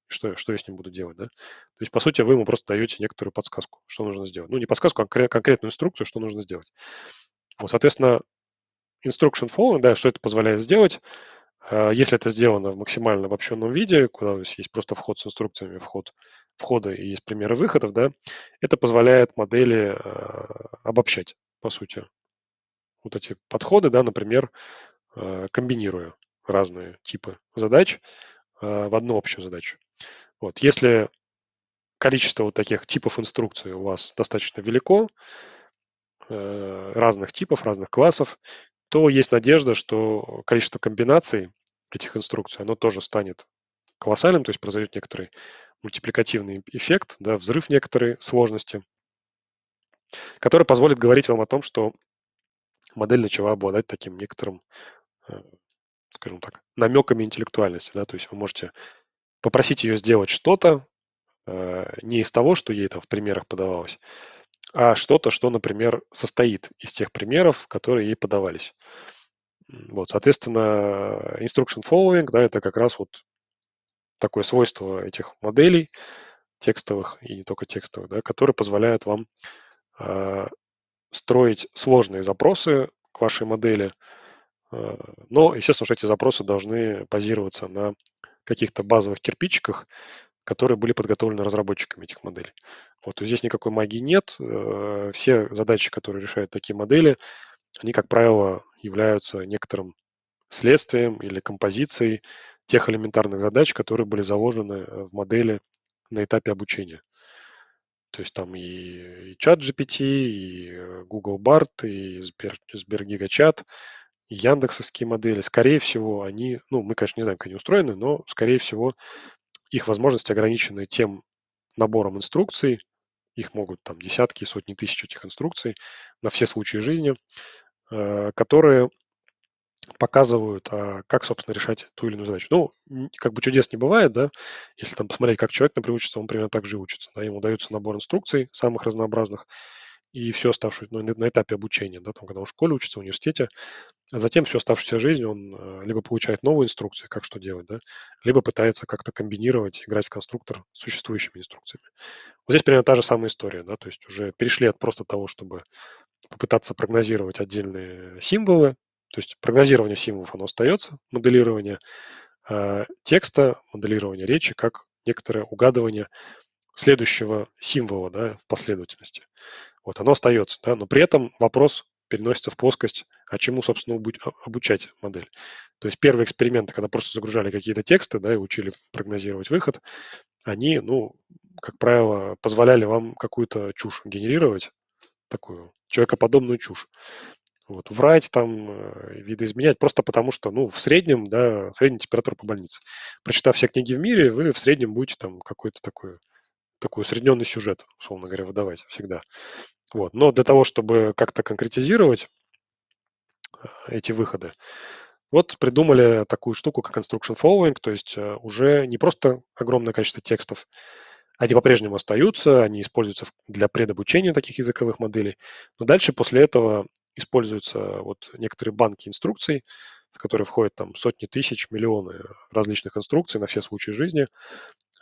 Что, что я с ним буду делать, да? То есть, по сути, вы ему просто даете некоторую подсказку, что нужно сделать. Ну, не подсказку, а конкретную инструкцию, что нужно сделать. Вот, соответственно, instruction following, да, что это позволяет сделать, э, если это сделано в максимально обобщенном виде, куда у вас есть просто вход с инструкциями, вход входа и есть примеры выходов, да, это позволяет модели э, обобщать, по сути. Вот эти подходы, да, например, э, комбинируя разные типы задач э, в одну общую задачу. Вот, если количество вот таких типов инструкций у вас достаточно велико, разных типов, разных классов, то есть надежда, что количество комбинаций этих инструкций, оно тоже станет колоссальным, то есть произойдет некоторый мультипликативный эффект, да, взрыв некоторой сложности, который позволит говорить вам о том, что модель начала обладать таким некоторым, э, скажем так, намеками интеллектуальности. Да? То есть вы можете попросить ее сделать что-то, э, не из того, что ей там в примерах подавалось, а что-то, что, например, состоит из тех примеров, которые ей подавались. Вот, соответственно, instruction following, да, это как раз вот такое свойство этих моделей текстовых и не только текстовых, да, которые позволяют вам э, строить сложные запросы к вашей модели. Э, но, естественно, что эти запросы должны базироваться на каких-то базовых кирпичиках, которые были подготовлены разработчиками этих моделей. Вот, здесь никакой магии нет. Э, все задачи, которые решают такие модели, они, как правило, являются некоторым следствием или композицией тех элементарных задач, которые были заложены э, в модели на этапе обучения. То есть там и, и чат GPT, и э, Google BART, и Сбер, Сбергигачат, и яндексовские модели. Скорее всего, они, ну, мы, конечно, не знаем, как они устроены, но, скорее всего, их возможности ограничены тем набором инструкций, их могут там десятки, сотни тысяч этих инструкций на все случаи жизни, э, которые показывают, а как, собственно, решать ту или иную задачу. Ну, как бы чудес не бывает, да, если там посмотреть, как человек, например, учится, он примерно так же учится, да, ему даются набор инструкций самых разнообразных, и все оставшуюся, ну, на этапе обучения, да, там, когда он в школе учится, в университете, а затем всю оставшуюся жизнь он а, либо получает новые инструкции, как что делать, да, либо пытается как-то комбинировать, играть в конструктор с существующими инструкциями. Вот здесь примерно та же самая история, да, то есть уже перешли от просто того, чтобы попытаться прогнозировать отдельные символы то есть прогнозирование символов, оно остается, моделирование э, текста, моделирование речи, как некоторое угадывание следующего символа да, в последовательности. Вот оно остается, да, но при этом вопрос переносится в плоскость, а чему, собственно, а, обучать модель. То есть первые эксперименты, когда просто загружали какие-то тексты, да, и учили прогнозировать выход, они, ну, как правило, позволяли вам какую-то чушь генерировать, такую человекоподобную чушь вот, врать там, э, видоизменять, просто потому что, ну, в среднем, да, средняя температура по больнице. Прочитав все книги в мире, вы в среднем будете там какой-то такой, такой усредненный сюжет, условно говоря, выдавать всегда. Вот. Но для того, чтобы как-то конкретизировать э, эти выходы, вот придумали такую штуку, как Construction Following, то есть э, уже не просто огромное количество текстов, они по-прежнему остаются, они используются для предобучения таких языковых моделей. Но дальше после этого используются вот некоторые банки инструкций, в которые входят там сотни тысяч, миллионы различных инструкций на все случаи жизни,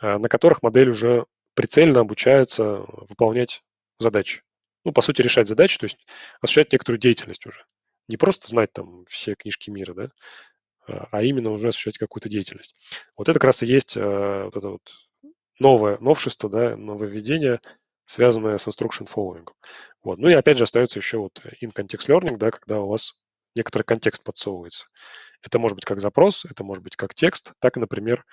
э, на которых модель уже прицельно обучается выполнять задачи. Ну, по сути, решать задачи, то есть осуществлять некоторую деятельность уже. Не просто знать там все книжки мира, да, э, а именно уже осуществлять какую-то деятельность. Вот это как раз и есть э, вот это вот новое новшество, да, нововведение, связанное с instruction following. Вот. Ну и опять же остается еще вот э, in-context learning, да, когда у вас некоторый контекст подсовывается. Это может быть как запрос, это может быть как текст, так и, например,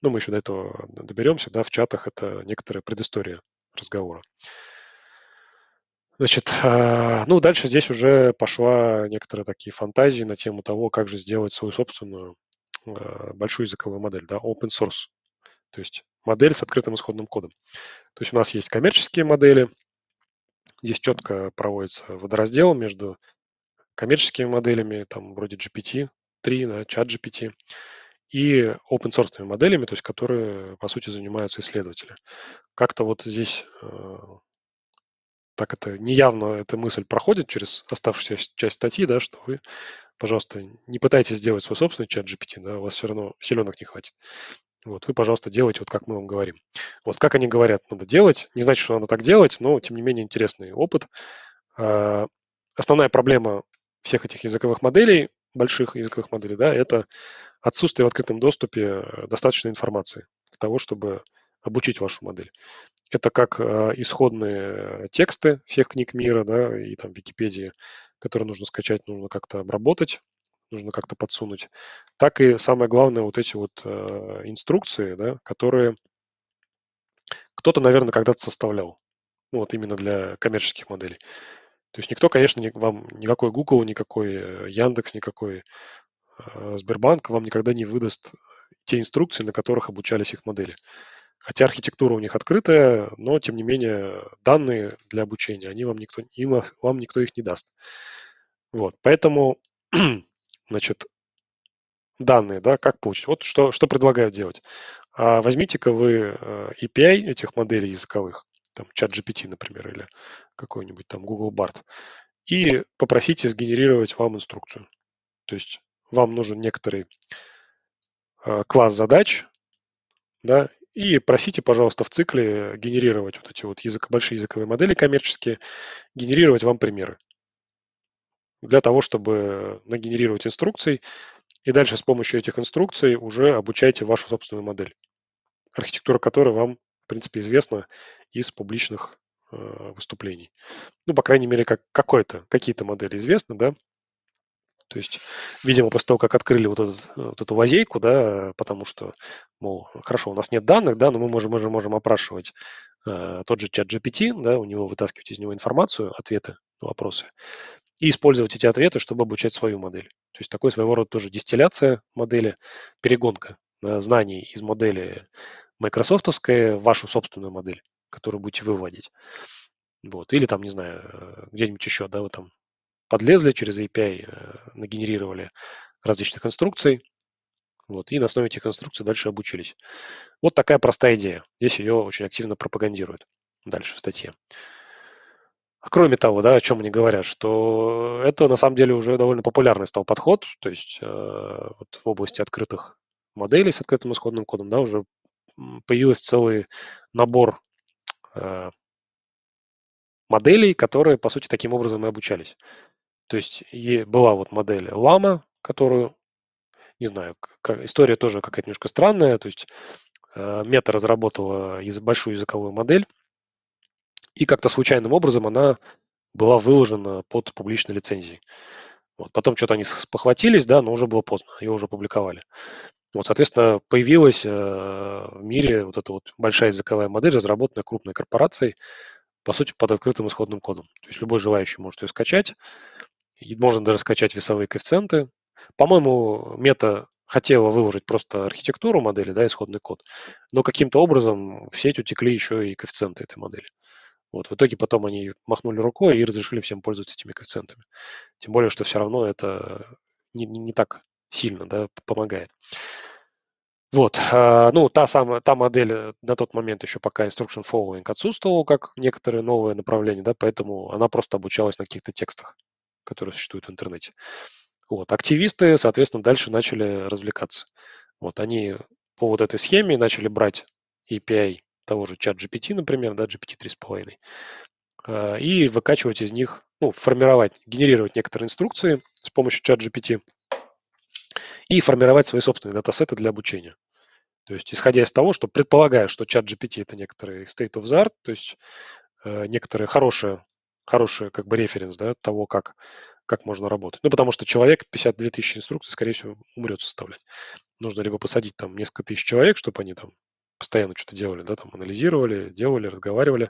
ну, мы еще до этого доберемся, да, в чатах это некоторая предыстория разговора. Значит, а, ну, дальше здесь уже пошла некоторые такие фантазии на тему того, как же сделать свою собственную а, большую языковую модель, да, open source. То есть модель с открытым исходным кодом. То есть у нас есть коммерческие модели, Здесь четко проводится водораздел между коммерческими моделями, там вроде GPT-3, да, чат GPT, и open source моделями, то есть которые, по сути, занимаются исследователи. Как-то вот здесь э, так это неявно эта мысль проходит через оставшуюся часть статьи, да, что вы, пожалуйста, не пытайтесь сделать свой собственный чат GPT, да, у вас все равно силенок не хватит. Вот, вы, пожалуйста, делайте, вот как мы вам говорим. Вот как они говорят, надо делать. Не значит, что надо так делать, но, тем не менее, интересный опыт. А, основная проблема всех этих языковых моделей, больших языковых моделей, да, это отсутствие в открытом доступе э, достаточной информации для того, чтобы обучить вашу модель. Это как а, исходные тексты всех книг мира, да, и там Википедии, которые нужно скачать, нужно как-то обработать, нужно как-то подсунуть, так и самое главное вот эти вот э, инструкции, да, которые кто-то, наверное, когда-то составлял, ну, вот именно для коммерческих моделей. То есть никто, конечно, не, вам никакой Google, никакой э, Яндекс, никакой э, Сбербанк вам никогда не выдаст те инструкции, на которых обучались их модели. Хотя архитектура у них открытая, но тем не менее данные для обучения они вам никто, им, вам никто их не даст. Вот, поэтому значит, данные, да, как получить. Вот что, что предлагаю делать. А, возьмите-ка вы э, API этих моделей языковых, там чат GPT, например, или какой-нибудь там Google BART, и попросите сгенерировать вам инструкцию. То есть вам нужен некоторый э, класс задач, да, и просите, пожалуйста, в цикле генерировать вот эти вот язык, большие языковые модели коммерческие, генерировать вам примеры для того, чтобы нагенерировать инструкции и дальше с помощью этих инструкций уже обучайте вашу собственную модель, архитектура которой вам, в принципе, известна из публичных э, выступлений. Ну, по крайней мере, как какой-то, какие-то модели известны, да. То есть, видимо, после того, как открыли вот, этот, вот эту лазейку, да, потому что, мол, хорошо, у нас нет данных, да, но мы можем, мы же можем опрашивать э, тот же чат GPT, да, у него вытаскивать из него информацию, ответы на вопросы и использовать эти ответы, чтобы обучать свою модель. То есть такой своего рода тоже дистилляция модели, перегонка э, знаний из модели майкрософтовской в вашу собственную модель, которую будете выводить. Вот. Или там, не знаю, э, где-нибудь еще, да, вы там подлезли через API, э, нагенерировали различных инструкций, вот, и на основе этих инструкций дальше обучились. Вот такая простая идея. Здесь ее очень активно пропагандируют дальше в статье. А кроме того, да, о чем они говорят, что это на самом деле уже довольно популярный стал подход, то есть э, вот в области открытых моделей с открытым исходным кодом, да, уже появился целый набор э, моделей, которые, по сути, таким образом и обучались. То есть и была вот модель Лама, которую, не знаю, как, история тоже какая-то немножко странная, то есть э, Мета разработала из, большую языковую модель, и как-то случайным образом она была выложена под публичной лицензией. Вот. Потом что-то они похватились, да, но уже было поздно, ее уже публиковали. Вот, соответственно, появилась э, в мире вот эта вот большая языковая модель, разработанная крупной корпорацией, по сути, под открытым исходным кодом. То есть любой желающий может ее скачать, и можно даже скачать весовые коэффициенты. По-моему, мета хотела выложить просто архитектуру модели, да, исходный код, но каким-то образом в сеть утекли еще и коэффициенты этой модели. Вот. В итоге потом они махнули рукой и разрешили всем пользоваться этими коэффициентами. Тем более, что все равно это не, не, не так сильно да, помогает. Вот, а, ну, та самая, та модель э, на тот момент еще пока instruction following отсутствовала, как некоторые новые направления, да, поэтому она просто обучалась на каких-то текстах, которые существуют в интернете. Вот, активисты, соответственно, дальше начали развлекаться. Вот, они по вот этой схеме начали брать API того же чат GPT, например, да, GPT 3.5, а, и выкачивать из них, ну, формировать, генерировать некоторые инструкции с помощью чат GPT и формировать свои собственные датасеты для обучения. То есть, исходя из того, что предполагая, что чат GPT это некоторый state of the art, то есть э, некоторые хорошие, хорошие как бы референс да, того, как, как можно работать. Ну, потому что человек 52 тысячи инструкций, скорее всего, умрет составлять. Нужно либо посадить там несколько тысяч человек, чтобы они там постоянно что-то делали, да, там анализировали, делали, разговаривали.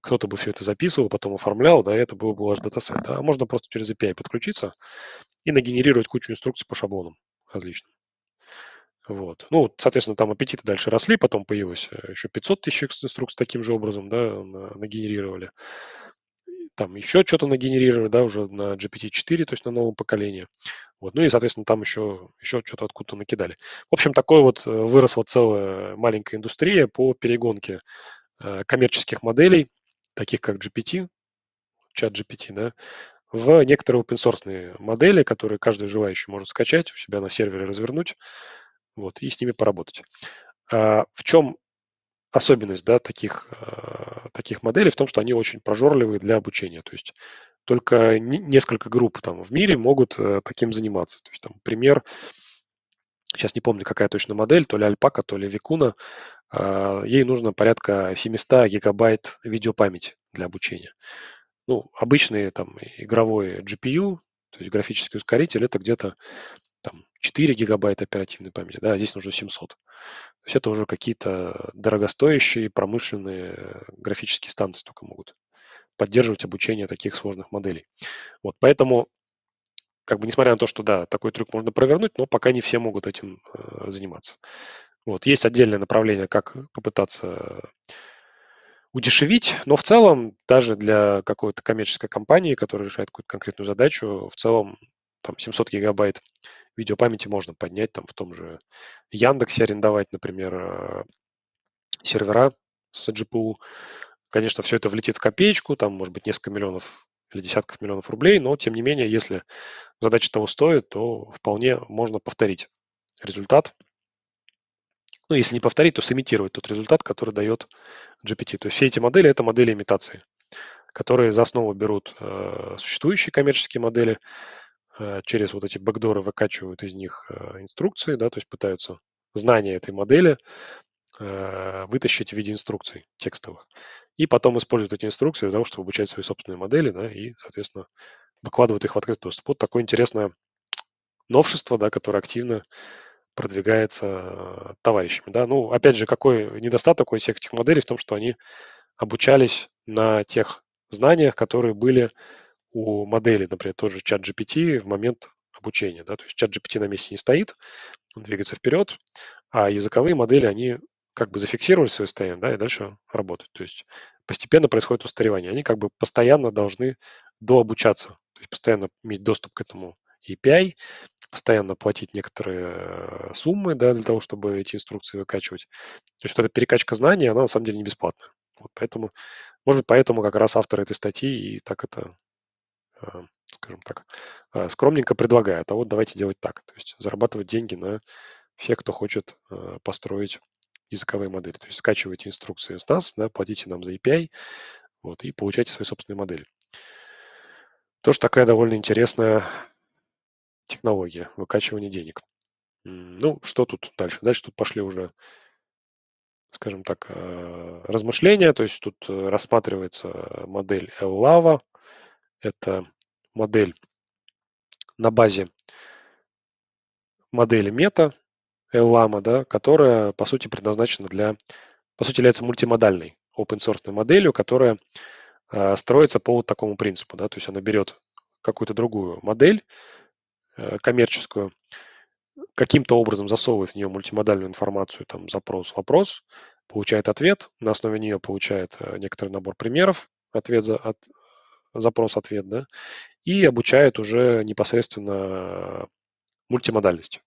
Кто-то бы все это записывал, потом оформлял, да, это был бы ваш датасет. Да. А можно просто через API подключиться и нагенерировать кучу инструкций по шаблонам различным. Вот. Ну, соответственно, там аппетиты дальше росли, потом появилось э, еще 500 тысяч инструкций таким же образом, да, нагенерировали там еще что-то нагенерировать, да, уже на GPT-4, то есть на новом поколении. Вот. Ну и, соответственно, там еще, еще что-то откуда-то накидали. В общем, такой вот э, выросла целая маленькая индустрия по перегонке э, коммерческих моделей, таких как GPT, чат GPT, да, в некоторые open source модели, которые каждый желающий может скачать, у себя на сервере развернуть, вот, и с ними поработать. А в чем особенность да, таких, э, таких моделей в том, что они очень прожорливые для обучения. То есть только несколько групп там в мире могут э, таким заниматься. То есть там пример, сейчас не помню, какая точно модель, то ли Альпака, то ли Викуна, а, ей нужно порядка 700 гигабайт видеопамяти для обучения. Ну, обычные там игровой GPU, то есть графический ускоритель, это где-то 4 гигабайта оперативной памяти, да, а здесь нужно 700. То есть это уже какие-то дорогостоящие промышленные э, графические станции только могут поддерживать обучение таких сложных моделей. Вот, поэтому, как бы несмотря на то, что, да, такой трюк можно провернуть, но пока не все могут этим э, заниматься. Вот, есть отдельное направление, как попытаться удешевить, но в целом даже для какой-то коммерческой компании, которая решает какую-то конкретную задачу, в целом там 700 гигабайт видеопамяти можно поднять там в том же Яндексе арендовать, например, э, сервера с GPU. Конечно, все это влетит в копеечку, там, может быть, несколько миллионов или десятков миллионов рублей, но, тем не менее, если задача того стоит, то вполне можно повторить результат. Ну, если не повторить, то сымитировать тот результат, который дает GPT. То есть все эти модели – это модели имитации, которые за основу берут э, существующие коммерческие модели, Э, через вот эти бэкдоры выкачивают из них э, инструкции, да, то есть пытаются знания этой модели э, вытащить в виде инструкций текстовых. И потом используют эти инструкции для того, чтобы обучать свои собственные модели, да, и, соответственно, выкладывают их в открытый доступ. Вот такое интересное новшество, да, которое активно продвигается товарищами. Да? Ну, опять же, какой недостаток у всех этих моделей в том, что они обучались на тех знаниях, которые были у модели, например, тот же чат GPT в момент обучения. Да? То есть чат GPT на месте не стоит, он двигается вперед, а языковые модели, они как бы зафиксировали свое состояние, да, и дальше работают. То есть постепенно происходит устаревание. Они как бы постоянно должны дообучаться, то есть постоянно иметь доступ к этому API, постоянно платить некоторые э, суммы да, для того, чтобы эти инструкции выкачивать. То есть вот эта перекачка знаний, она на самом деле не бесплатная. Вот поэтому, может быть, поэтому как раз авторы этой статьи и так это а, скажем так, а, скромненько предлагает, а вот давайте делать так. То есть зарабатывать деньги на всех, кто хочет а, построить языковые модели. То есть скачивайте инструкции с нас, да, платите нам за API вот, и получайте свои собственные модели. Тоже такая довольно интересная технология выкачивания денег. Ну, что тут дальше? Дальше тут пошли уже, скажем так, размышления. То есть тут э, рассматривается модель Lava, это модель на базе модели мета, LLAMA, да, которая, по сути, предназначена для, по сути, является мультимодальной open-source моделью, которая э, строится по вот такому принципу. Да, то есть она берет какую-то другую модель э, коммерческую, каким-то образом засовывает в нее мультимодальную информацию, там, запрос, вопрос, получает ответ, на основе нее получает э, некоторый набор примеров, ответ за, от, запрос-ответ, да, и обучает уже непосредственно мультимодальности.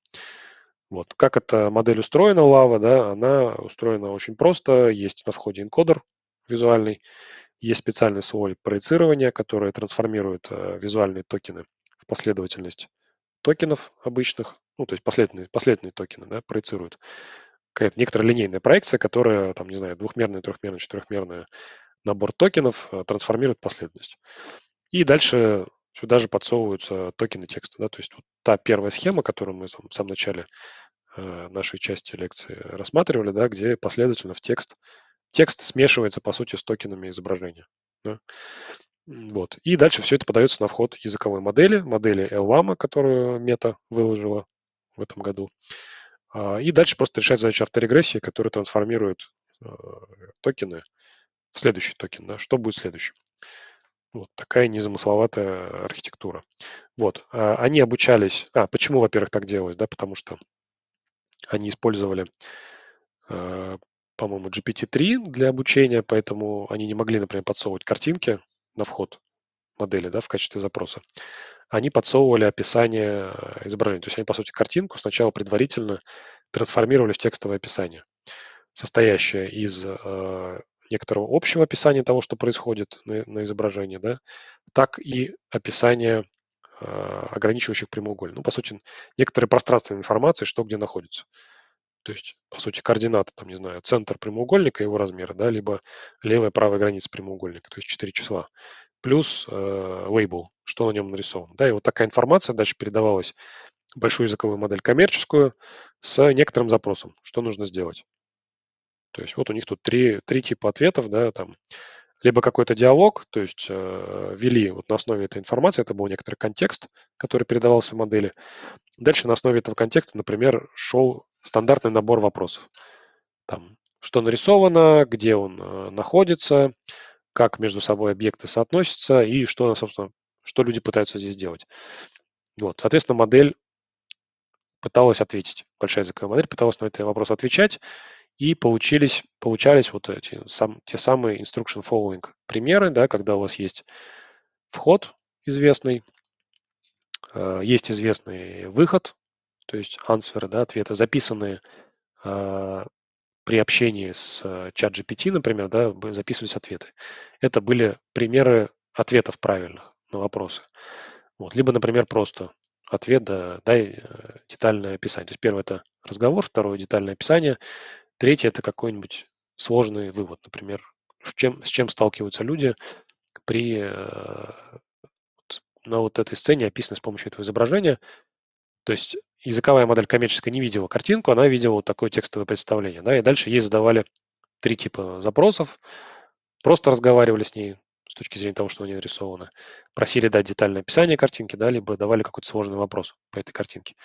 Вот. Как эта модель устроена, лава, да, она устроена очень просто. Есть на входе энкодер визуальный, есть специальный слой проецирования, который трансформирует э, визуальные токены в последовательность токенов обычных, ну, то есть последовательные, последовательные токены, да, проецируют. Какая-то некоторая линейная проекция, которая, там, не знаю, двухмерная, трехмерная, четырехмерная, набор токенов э, трансформирует последовательность. И дальше сюда же подсовываются токены текста. Да? То есть вот та первая схема, которую мы в самом начале э, нашей части лекции рассматривали, да, где последовательно в текст текст смешивается, по сути, с токенами изображения. Да? Вот. И дальше все это подается на вход языковой модели, модели Llama которую мета выложила в этом году. А, и дальше просто решать задачу авторегрессии, которая трансформирует э, токены следующий токен, да, что будет следующим. Вот такая незамысловатая архитектура. Вот, а, они обучались, а, почему, во-первых, так делают, да, потому что они использовали, а, по-моему, GPT-3 для обучения, поэтому они не могли, например, подсовывать картинки на вход модели, да, в качестве запроса. Они подсовывали описание изображения. То есть они, по сути, картинку сначала предварительно трансформировали в текстовое описание, состоящее из а, некоторого общего описания того, что происходит на, на изображении, да, так и описание э, ограничивающих прямоугольник. Ну, по сути, некоторые пространственные информации, что где находится. То есть, по сути, координаты, там, не знаю, центр прямоугольника и его размеры, да, либо левая, правая граница прямоугольника, то есть 4 числа, плюс э, лейбл, что на нем нарисовано. Да, и вот такая информация дальше передавалась большую языковую модель коммерческую с некоторым запросом, что нужно сделать. То есть вот у них тут три, три типа ответов, да, там либо какой-то диалог, то есть э, вели вот на основе этой информации, это был некоторый контекст, который передавался модели. Дальше на основе этого контекста, например, шел стандартный набор вопросов. Там, что нарисовано, где он э, находится, как между собой объекты соотносятся и что, собственно, что люди пытаются здесь делать. Вот, соответственно, модель пыталась ответить. Большая языковая модель пыталась на этот вопрос отвечать и получились, получались вот эти сам, те самые instruction following примеры, да, когда у вас есть вход известный, э, есть известный выход, то есть answer, да, ответы, записанные э, при общении с чат э, GPT, например, да, записывались ответы. Это были примеры ответов правильных на вопросы. Вот. Либо, например, просто ответ, да, дай детальное описание. То есть первое – это разговор, второе – детальное описание, Третье – это какой-нибудь сложный вывод, например, с чем, с чем сталкиваются люди при э, на вот этой сцене, описанной с помощью этого изображения. То есть языковая модель коммерческая не видела картинку, она видела вот такое текстовое представление. Да, и дальше ей задавали три типа запросов, просто разговаривали с ней с точки зрения того, что у нее нарисовано, просили дать детальное описание картинки, да, либо давали какой-то сложный вопрос по этой картинке.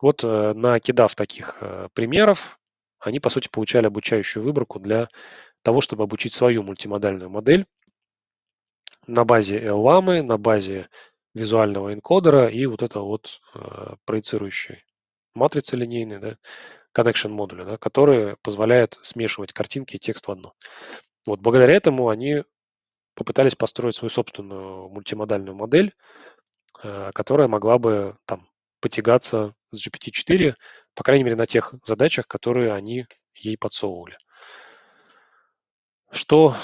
Вот э, накидав таких э, примеров, они, по сути, получали обучающую выборку для того, чтобы обучить свою мультимодальную модель на базе LLAM, на базе визуального энкодера и вот это вот э, проецирующей матрицы линейной, да, connection модуля, да, которые позволяют смешивать картинки и текст в одно. Вот благодаря этому они попытались построить свою собственную мультимодальную модель, э, которая могла бы там потягаться с GPT-4 по крайней мере, на тех задачах, которые они ей подсовывали. Что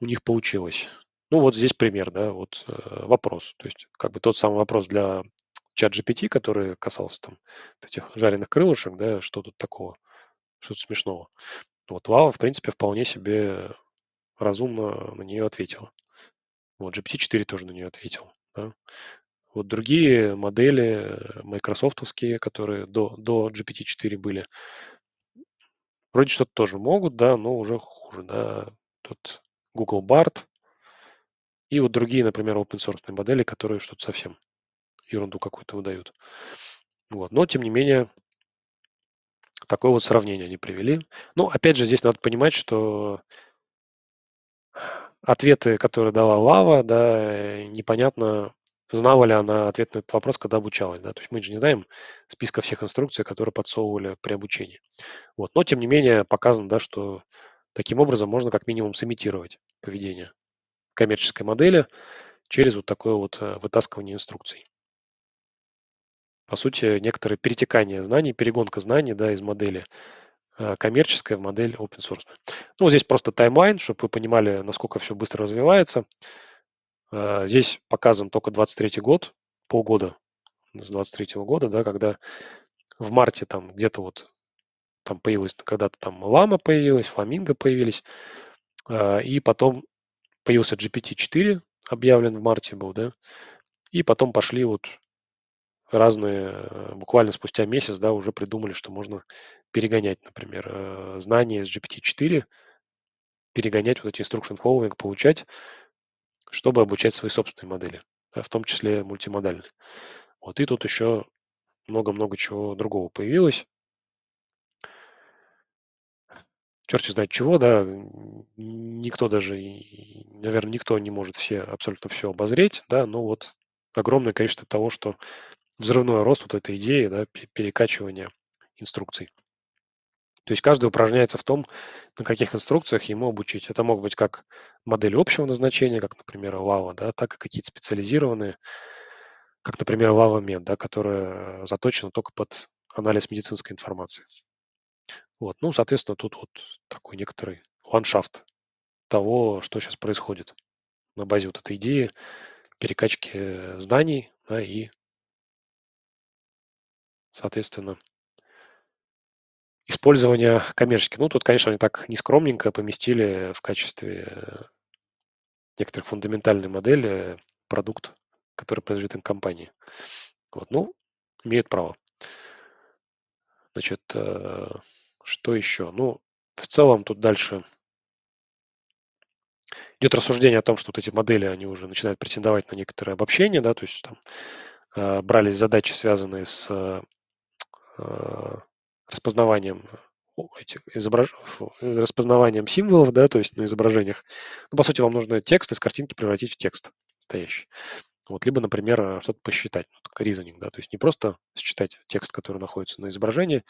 у них получилось? Ну, вот здесь пример, да, вот э, вопрос. То есть, как бы тот самый вопрос для чат GPT, который касался там этих жареных крылышек, да, что тут такого, что тут смешного. Вот Лава, в принципе, вполне себе разумно на нее ответила. Вот GPT-4 тоже на нее ответил. Да? Вот другие модели э, майкрософтовские, которые до, до GPT-4 были, вроде что-то тоже могут, да, но уже хуже, да. Тут Google Bard и вот другие, например, open source модели, которые что-то совсем ерунду какую-то выдают. Вот. Но, тем не менее, такое вот сравнение они привели. Но, ну, опять же, здесь надо понимать, что ответы, которые дала Лава, да, непонятно, знала ли она ответ на этот вопрос, когда обучалась. Да? То есть мы же не знаем списка всех инструкций, которые подсовывали при обучении. Вот. Но, тем не менее, показано, да, что таким образом можно как минимум сымитировать поведение коммерческой модели через вот такое вот э, вытаскивание инструкций. По сути, некоторое перетекание знаний, перегонка знаний да, из модели э, коммерческая в модель open source. Ну, здесь просто таймлайн, чтобы вы понимали, насколько все быстро развивается. А, здесь показан только 23 год, полгода с 23 года, да, когда в марте там где-то вот там появилась, когда-то там лама появилась, фламинго появились, а, и потом появился GPT-4, объявлен в марте был, да, и потом пошли вот разные, а, буквально спустя месяц, да, уже придумали, что можно перегонять, например, знания с GPT-4, перегонять вот эти instruction following, получать, чтобы обучать свои собственные модели, в том числе мультимодальные. Вот и тут еще много-много чего другого появилось. Черт, знает чего, да, никто даже, наверное, никто не может все, абсолютно все обозреть, да, но вот огромное количество того, что взрывной рост вот этой идеи, да, перекачивания инструкций. То есть каждый упражняется в том, на каких инструкциях ему обучить. Это могут быть как модели общего назначения, как, например, лава, да, так и какие-то специализированные, как, например, лава мед, да, которая заточена только под анализ медицинской информации. Вот. Ну, соответственно, тут вот такой некоторый ландшафт того, что сейчас происходит на базе вот этой идеи перекачки э, знаний да, и, соответственно, использования коммерчески, Ну, тут, конечно, они так нескромненько поместили в качестве э, некоторых фундаментальной модели продукт, который принадлежит им компании. Вот, ну, имеют право. Значит, э, что еще? Ну, в целом тут дальше идет рассуждение о том, что вот эти модели, они уже начинают претендовать на некоторое обобщение, да, то есть там э, брались задачи, связанные с распознаванием этих изображ... распознаванием символов, да, то есть на изображениях. Ну, по сути, вам нужно текст из картинки превратить в текст настоящий. Вот, либо, например, э, что-то посчитать, ну, вот, reasoning, да, то есть не просто считать текст, который находится на изображении,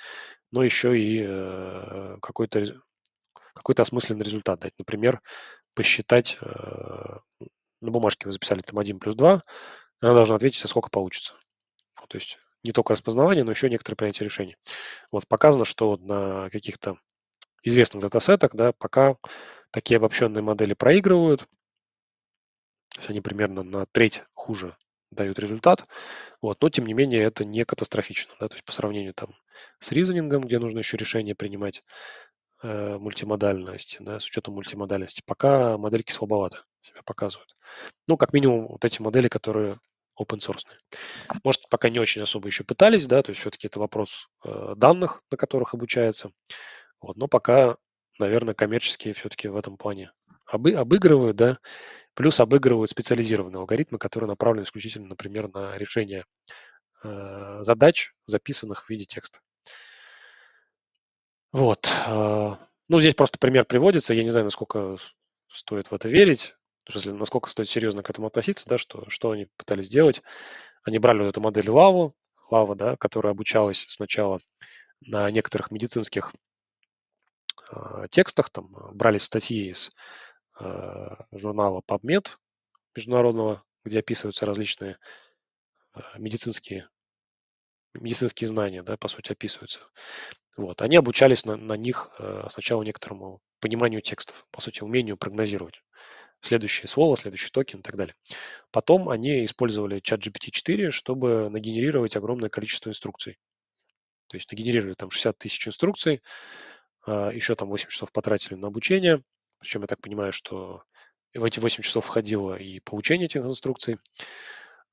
но еще и э, какой-то какой-то осмысленный результат дать. Например, посчитать, э, на бумажке вы записали там 1 плюс 2, она должна ответить, а сколько получится. Ну, то есть не только распознавание, но еще некоторые принятия решений. Вот показано, что на каких-то известных датасетах, да, пока такие обобщенные модели проигрывают, то есть они примерно на треть хуже дают результат, вот, но тем не менее это не катастрофично, да, то есть по сравнению там с ризонингом, где нужно еще решение принимать, э, мультимодальность, да, с учетом мультимодальности, пока модельки слабовато себя показывают. Ну, как минимум, вот эти модели, которые open source. Может, пока не очень особо еще пытались, да, то есть все-таки это вопрос э, данных, на которых обучается. Вот, но пока, наверное, коммерческие все-таки в этом плане обы, обыгрывают, да, плюс обыгрывают специализированные алгоритмы, которые направлены исключительно, например, на решение э, задач, записанных в виде текста. Вот. Э, ну, здесь просто пример приводится. Я не знаю, насколько стоит в это верить смысле, насколько стоит серьезно к этому относиться, да, что, что они пытались сделать. Они брали вот эту модель лаву, лава, да, которая обучалась сначала на некоторых медицинских э, текстах, там а, брали статьи из э, журнала PubMed международного, где описываются различные э, медицинские медицинские знания, да, по сути, описываются. Вот. Они обучались на, на них э, сначала некоторому пониманию текстов, по сути, умению прогнозировать следующее слово, следующий токен и так далее. Потом они использовали чат gpt 4 чтобы нагенерировать огромное количество инструкций. То есть нагенерировали там 60 тысяч инструкций, а, еще там 8 часов потратили на обучение. Причем я так понимаю, что в эти 8 часов входило и получение этих инструкций.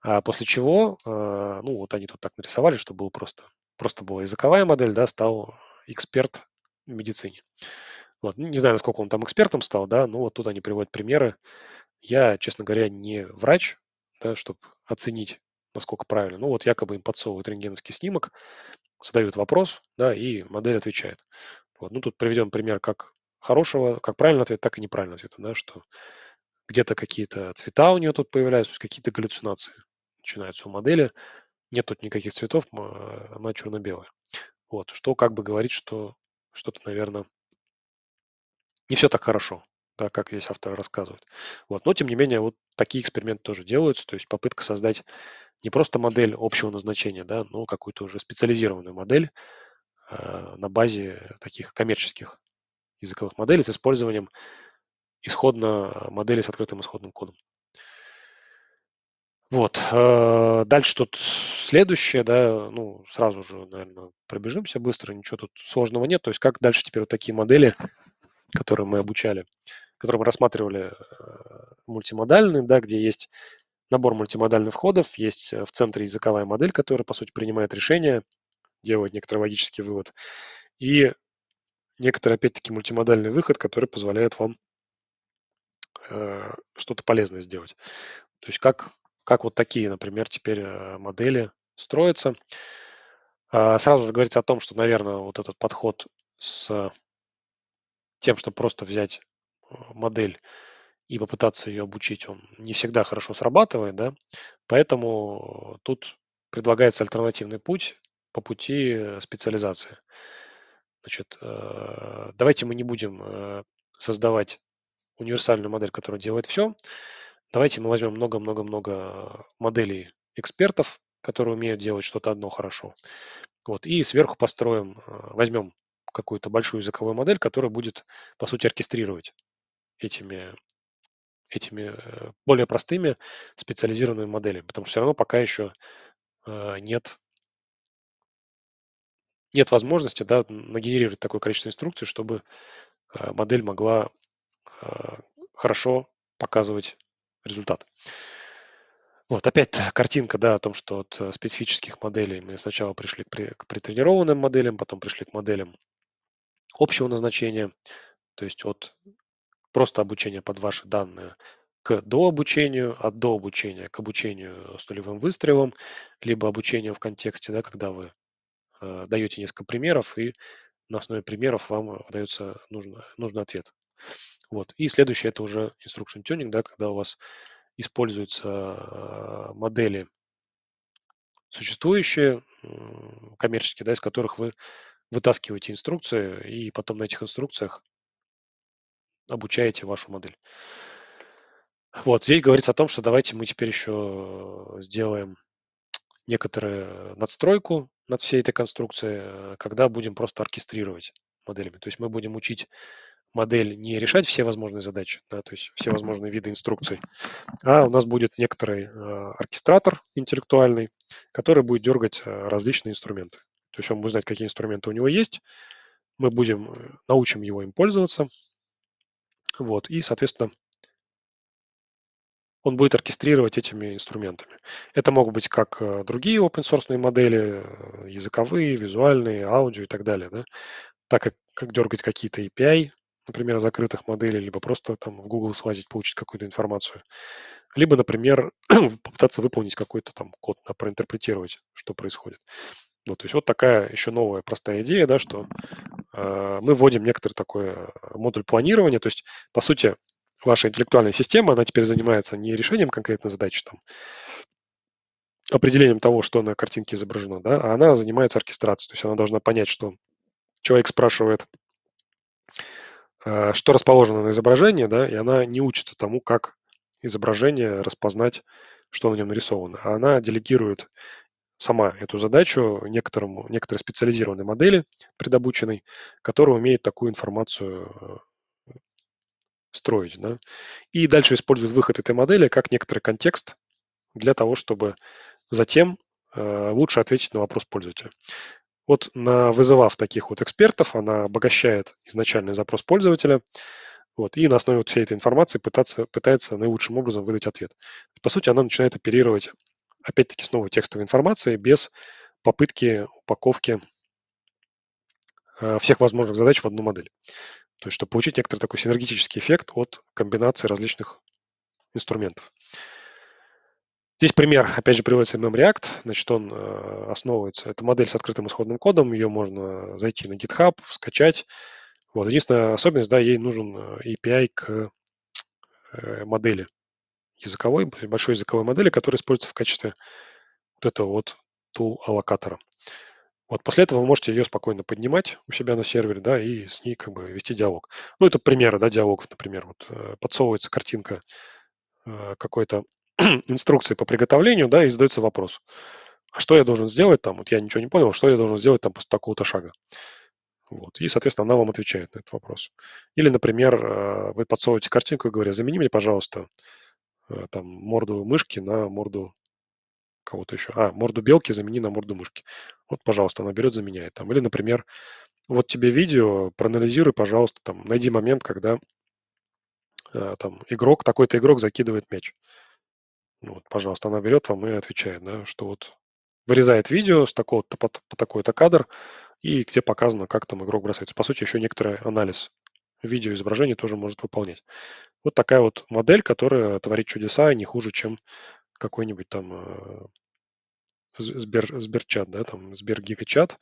А после чего, а, ну вот они тут так нарисовали, что было просто, просто была языковая модель, да, стал эксперт в медицине. Вот. Ну, не знаю, насколько он там экспертом стал, да, но вот тут они приводят примеры. Я, честно говоря, не врач, да, чтобы оценить, насколько правильно. Ну вот якобы им подсовывают рентгеновский снимок, задают вопрос, да, и модель отвечает. Вот. Ну тут приведен пример как хорошего, как правильный ответ, так и неправильного ответа, да, что где-то какие-то цвета у нее тут появляются, какие-то галлюцинации начинаются у модели. Нет тут никаких цветов, а, она черно-белая. Вот, что как бы говорит, что что-то, наверное, не все так хорошо, да, как здесь автор рассказывает. Вот. Но, тем не менее, вот такие эксперименты тоже делаются, то есть попытка создать не просто модель общего назначения, да, но какую-то уже специализированную модель э, на базе таких коммерческих языковых моделей с использованием исходно э, модели с открытым исходным кодом. Вот. Э, дальше тут следующее, да, ну, сразу же, наверное, пробежимся быстро, ничего тут сложного нет. То есть как дальше теперь вот такие модели которые мы обучали, которые мы рассматривали э, мультимодальные, да, где есть набор мультимодальных входов, есть э, в центре языковая модель, которая, по сути, принимает решение, делает некоторый логический вывод, и некоторый, опять-таки, мультимодальный выход, который позволяет вам э, что-то полезное сделать. То есть как, как вот такие, например, теперь э, модели строятся. А, сразу же говорится о том, что, наверное, вот этот подход с тем, чтобы просто взять э, модель и попытаться ее обучить, он не всегда хорошо срабатывает, да, поэтому э, тут предлагается альтернативный путь по пути специализации. Значит, э, давайте мы не будем создавать универсальную модель, которая делает все. Давайте мы возьмем много-много-много моделей экспертов, которые умеют делать что-то одно хорошо. Вот, и сверху построим, возьмем какую-то большую языковую модель, которая будет, по сути, оркестрировать этими, этими э, более простыми специализированными моделями, потому что все равно пока еще э, нет, нет возможности да, нагенерировать такое количество инструкций, чтобы э, модель могла хорошо показывать результат. Вот опять картинка, да, о том, что от специфических моделей мы сначала пришли к, при, к притренированным моделям, потом пришли к моделям общего назначения, то есть от просто обучения под ваши данные к дообучению, от дообучения к обучению с нулевым выстрелом, либо обучению в контексте, да, когда вы э, даете несколько примеров, и на основе примеров вам э, дается нужный, нужный ответ. Вот. И следующее – это уже instruction tuning, да, когда у вас используются э, модели существующие, э, коммерческие, да, из которых вы вытаскиваете инструкции и потом на этих инструкциях обучаете вашу модель. Вот, здесь говорится о том, что давайте мы теперь еще э, сделаем некоторую надстройку над всей этой конструкцией, э, когда будем просто оркестрировать моделями. То есть мы будем учить модель не решать все возможные задачи, да, то есть все возможные виды инструкций, а у нас будет некоторый э, оркестратор интеллектуальный, который будет дергать различные инструменты. То есть он будет знать, какие инструменты у него есть. Мы будем, э, научим его им пользоваться. Вот, и, соответственно, он будет оркестрировать этими инструментами. Это могут быть как э, другие open source модели, э, языковые, визуальные, аудио и так далее, да? так как, как дергать какие-то API, например, закрытых моделей, либо просто там в Google слазить, получить какую-то информацию. Либо, например, попытаться выполнить какой-то там код, проинтерпретировать, что происходит. Ну, то есть вот такая еще новая простая идея, да, что э, мы вводим некоторый такой э, модуль планирования. То есть, по сути, ваша интеллектуальная система, она теперь занимается не решением конкретной задачи, там, определением того, что на картинке изображено, да, а она занимается оркестрацией. То есть она должна понять, что человек спрашивает, э, что расположено на изображении, да, и она не учится тому, как изображение распознать, что на нем нарисовано. А она делегирует сама эту задачу некоторому, некоторой специализированной модели, предобученной, которая умеет такую информацию э, строить. Да? И дальше использует выход этой модели как некоторый контекст для того, чтобы затем э, лучше ответить на вопрос пользователя. Вот на, вызывав таких вот экспертов, она обогащает изначальный запрос пользователя, вот, и на основе вот всей этой информации пытаться, пытается наилучшим образом выдать ответ. По сути, она начинает оперировать опять-таки, снова текстовой информации без попытки упаковки э, всех возможных задач в одну модель. То есть, чтобы получить некоторый такой синергетический эффект от комбинации различных инструментов. Здесь пример, опять же, приводится MM React. Значит, он э, основывается, это модель с открытым исходным кодом, ее можно зайти на GitHub, скачать. Вот. Единственная особенность, да, ей нужен э, API к модели языковой, большой языковой модели, которая используется в качестве вот этого вот тул аллокатора Вот после этого вы можете ее спокойно поднимать у себя на сервере, да, и с ней как бы вести диалог. Ну, это примеры, да, диалогов, например. Вот э, подсовывается картинка э, какой-то инструкции по приготовлению, да, и задается вопрос. А что я должен сделать там? Вот я ничего не понял, что я должен сделать там после такого-то шага? Вот. И, соответственно, она вам отвечает на этот вопрос. Или, например, э, вы подсовываете картинку и говорите, замени мне, пожалуйста, Э, там морду мышки на морду кого-то еще. А, морду белки замени на морду мышки. Вот, пожалуйста, она берет, заменяет. Там. Или, например, вот тебе видео, проанализируй, пожалуйста, там, найди момент, когда э, там игрок, такой-то игрок закидывает мяч. Ну, вот, пожалуйста, она берет вам и отвечает, да, что вот вырезает видео с такого-то по, по такой-то кадр, и где показано, как там игрок бросается. По сути, еще некоторый анализ видеоизображение тоже может выполнять. Вот такая вот модель, которая творит чудеса не хуже, чем какой-нибудь там э, Сбер, Сберчат, да, там Сбергигачат.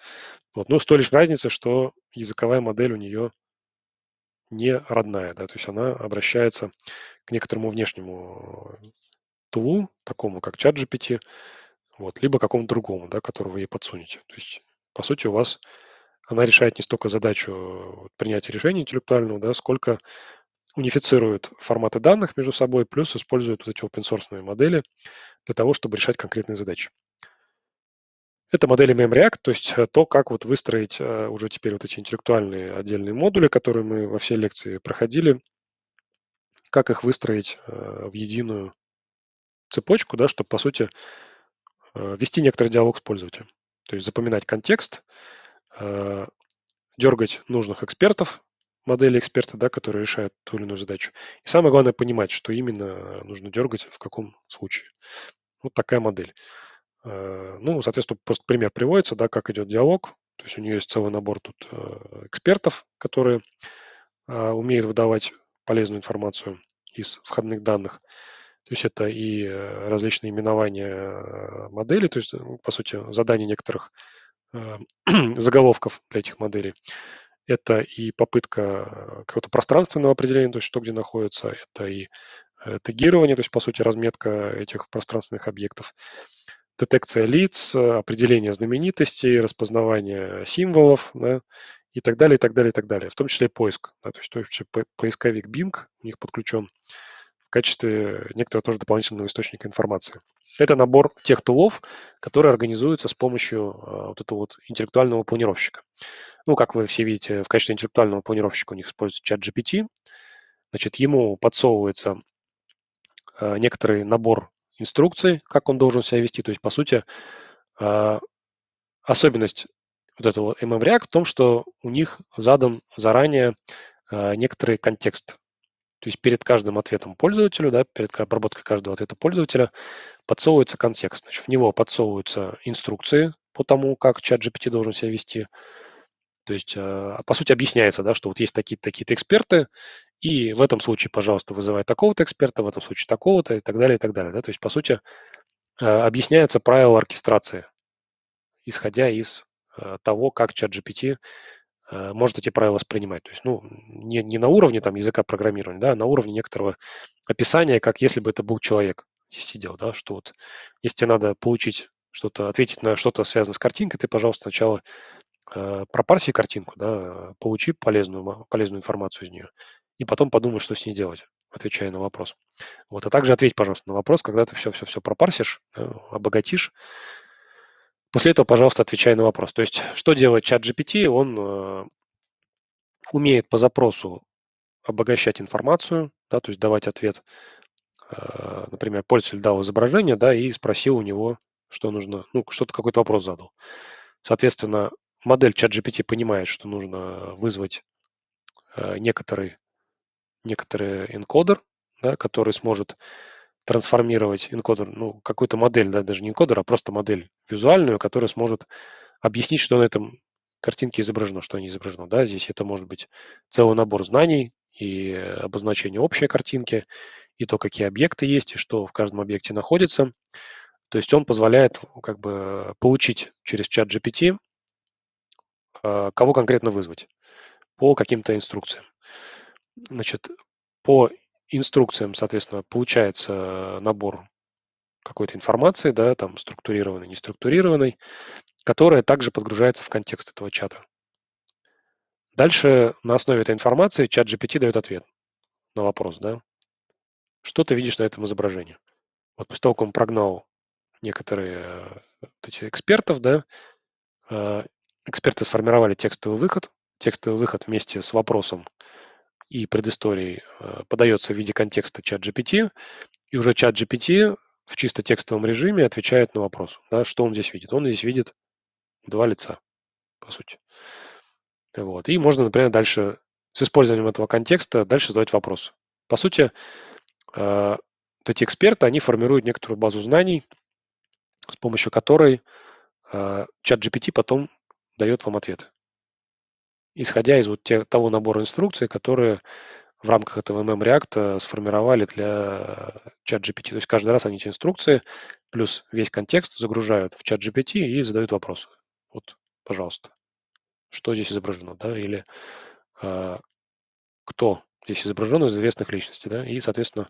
Вот, но с той лишь разницей, что языковая модель у нее не родная, да, то есть она обращается к некоторому внешнему тулу, такому как чат вот, либо какому-то другому, да, которого вы ей подсунете. То есть, по сути, у вас она решает не столько задачу э, принятия решения интеллектуального, да, сколько унифицирует форматы данных между собой, плюс использует вот эти open source модели для того, чтобы решать конкретные задачи. Это модели MemReact, то есть э, то, как вот выстроить э, уже теперь вот эти интеллектуальные отдельные модули, которые мы во всей лекции проходили, как их выстроить в единую цепочку, да, чтобы, по сути, вести некоторый диалог с пользователем. То есть запоминать контекст, э, дергать нужных экспертов, модели эксперта, да, которые решают ту или иную задачу. И самое главное понимать, что именно нужно дергать, в каком случае. Вот такая модель. Э, ну, соответственно, просто пример приводится, да, как идет диалог. То есть у нее есть целый набор тут э, экспертов, которые э, умеют выдавать полезную информацию из входных данных. То есть это и различные именования модели, то есть, по сути, задания некоторых Э, заголовков для этих моделей. Это и попытка э, какого-то пространственного определения, то есть что где находится, это и э, тегирование, то есть, по сути, разметка этих пространственных объектов, детекция лиц, определение знаменитостей, распознавание символов, да, и так далее, и так далее, и так далее, в том числе поиск. Да, то есть, то есть поисковик Bing у них подключен, качестве некоторого тоже дополнительного источника информации. Это набор тех тулов, которые организуются с помощью а, вот этого вот интеллектуального планировщика. Ну, как вы все видите, в качестве интеллектуального планировщика у них используется чат GPT. Значит, ему подсовывается а, некоторый набор инструкций, как он должен себя вести. То есть, по сути, а, особенность вот этого MM в том, что у них задан заранее некоторый контекст то есть перед каждым ответом пользователю, да, перед обработкой каждого ответа пользователя подсовывается контекст. Значит, в него подсовываются инструкции по тому, как чат GPT должен себя вести. То есть, а, по сути, объясняется, да, что вот есть такие-то такие эксперты, и в этом случае, пожалуйста, вызывай такого-то эксперта, в этом случае такого-то и так далее, и так далее. Да? То есть, по сути, а, объясняется правило оркестрации, исходя из а, того, как чат GPT Э, может эти правила воспринимать. То есть, ну, не, не на уровне там языка программирования, да, а на уровне некоторого описания, как если бы это был человек здесь сидел, да, что вот если тебе надо получить что-то, ответить на что-то связанное с картинкой, ты, пожалуйста, сначала э, пропарси картинку, да, получи полезную, полезную информацию из нее, и потом подумай, что с ней делать, отвечая на вопрос. Вот, а также ответь, пожалуйста, на вопрос, когда ты все-все-все пропарсишь, да, э, обогатишь, После этого, пожалуйста, отвечай на вопрос. То есть, что делает чат GPT? Он э, умеет по запросу обогащать информацию, да, то есть давать ответ, э, например, пользователь дал изображение, да, и спросил у него, что нужно, ну, что-то, какой-то вопрос задал. Соответственно, модель чат GPT понимает, что нужно вызвать э, некоторый, некоторый энкодер, да, который сможет трансформировать энкодер, ну, какую-то модель, да, даже не энкодер, а просто модель визуальную, которая сможет объяснить, что на этом картинке изображено, что не изображено. Да? Здесь это может быть целый набор знаний и обозначение общей картинки, и то, какие объекты есть, и что в каждом объекте находится. То есть он позволяет ну, как бы получить через чат GPT, а, кого конкретно вызвать по каким-то инструкциям. Значит, по инструкциям, соответственно, получается набор какой-то информации, да, там структурированной, не структурированной, которая также подгружается в контекст этого чата. Дальше на основе этой информации чат GPT дает ответ на вопрос, да, что ты видишь на этом изображении. Вот после того, как он прогнал некоторые э, эти экспертов, да, э, эксперты сформировали текстовый выход, текстовый выход вместе с вопросом, и предысторий э, подается в виде контекста чат GPT, и уже чат GPT в чисто текстовом режиме отвечает на вопрос, да, что он здесь видит. Он здесь видит два лица, по сути. Вот. И можно, например, дальше с использованием этого контекста дальше задавать вопрос. По сути, э, вот эти эксперты, они формируют некоторую базу знаний, с помощью которой э, чат GPT потом дает вам ответы исходя из вот тех, того набора инструкций, которые в рамках этого MM React э, сформировали для э, чат GPT. То есть каждый раз они эти инструкции плюс весь контекст загружают в чат GPT и задают вопрос. Вот, пожалуйста, что здесь изображено, да, или э, кто здесь изображен из известных личностей, да, и, соответственно,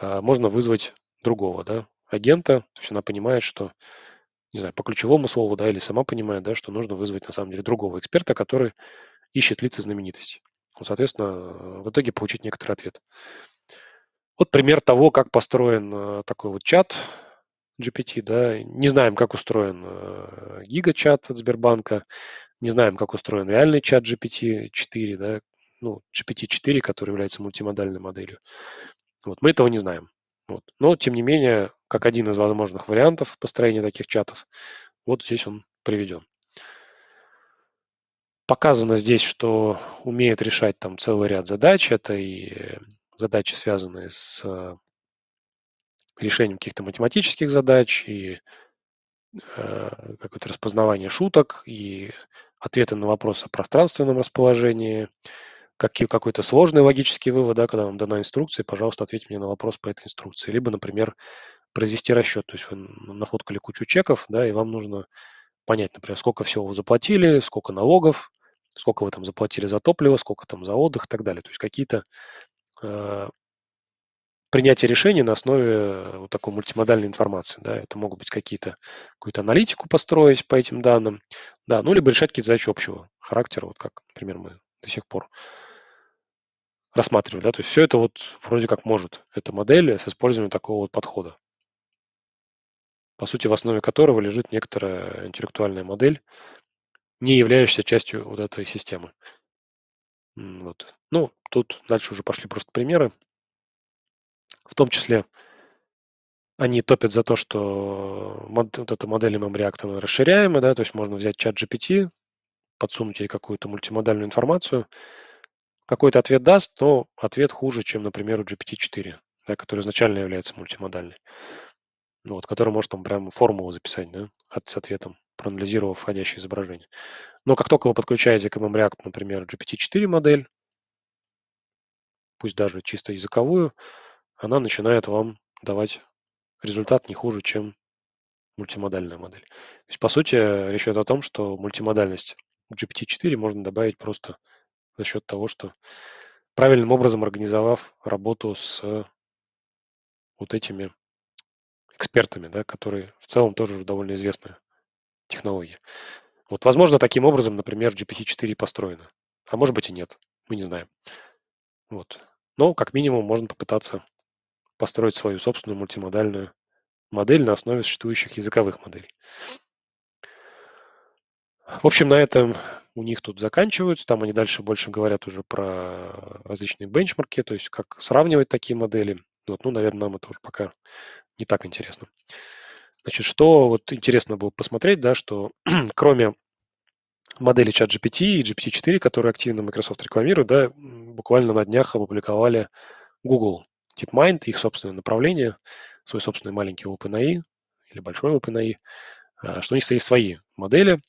э, можно вызвать другого, да, агента, то есть она понимает, что не знаю, по ключевому слову, да, или сама понимает, да, что нужно вызвать на самом деле другого эксперта, который ищет лица знаменитостей. Ну, соответственно, в итоге получить некоторый ответ. Вот пример того, как построен э, такой вот чат GPT, да, не знаем, как устроен э, гига-чат от Сбербанка, не знаем, как устроен реальный чат GPT-4, да, ну, GPT-4, который является мультимодальной моделью. Вот мы этого не знаем. Вот. Но, тем не менее, как один из возможных вариантов построения таких чатов, вот здесь он приведен. Показано здесь, что умеет решать там целый ряд задач. Это и э, задачи, связанные с э, решением каких-то математических задач, и э, какое-то распознавание шуток, и ответы на вопросы о пространственном расположении, какой-то сложный логический вывод, да, когда вам дана инструкция, пожалуйста, ответьте мне на вопрос по этой инструкции. Либо, например, произвести расчет, то есть вы нафоткали кучу чеков, да, и вам нужно понять, например, сколько всего вы заплатили, сколько налогов, сколько вы там заплатили за топливо, сколько там за отдых и так далее. То есть какие-то э, принятие решений на основе э, вот такой мультимодальной информации. Да. Это могут быть какие-то, какую-то аналитику построить по этим данным, да, ну, либо решать какие-то задачи общего характера, вот как, например, мы до сих пор рассматривали. Да? То есть все это вот вроде как может. Это модель с использованием такого вот подхода, по сути, в основе которого лежит некоторая интеллектуальная модель, не являющаяся частью вот этой системы. Вот. Ну, тут дальше уже пошли просто примеры. В том числе они топят за то, что мод, вот эта модель MMM React она расширяемая, да, то есть можно взять чат GPT, подсунуть ей какую-то мультимодальную информацию – какой-то ответ даст, то ответ хуже, чем, например, у GPT-4, да, который изначально является мультимодальным, ну вот, который может там прям формулу записать, да, от, с ответом, проанализировав входящее изображение. Но как только вы подключаете к MM например, GPT-4 модель, пусть даже чисто языковую, она начинает вам давать результат не хуже, чем мультимодальная модель. То есть, по сути, речь идет о том, что мультимодальность GPT-4 можно добавить просто за счет того, что правильным образом организовав работу с вот этими экспертами, да, которые в целом тоже довольно известная технология. Вот, возможно, таким образом, например, GPT-4 построена, А может быть и нет, мы не знаем. Вот. Но, как минимум, можно попытаться построить свою собственную мультимодальную модель на основе существующих языковых моделей. В общем, на этом у них тут заканчиваются. Там они дальше больше говорят уже про различные бенчмарки, то есть как сравнивать такие модели. Вот, ну, наверное, нам это уже пока не так интересно. Значит, что вот интересно было посмотреть, да, что кроме модели ChatGPT и GPT-4, которые активно Microsoft рекламирует, да, буквально на днях опубликовали Google DeepMind, их собственное направление, свой собственный маленький OpenAI или большой OpenAI, а, что у них есть свои модели,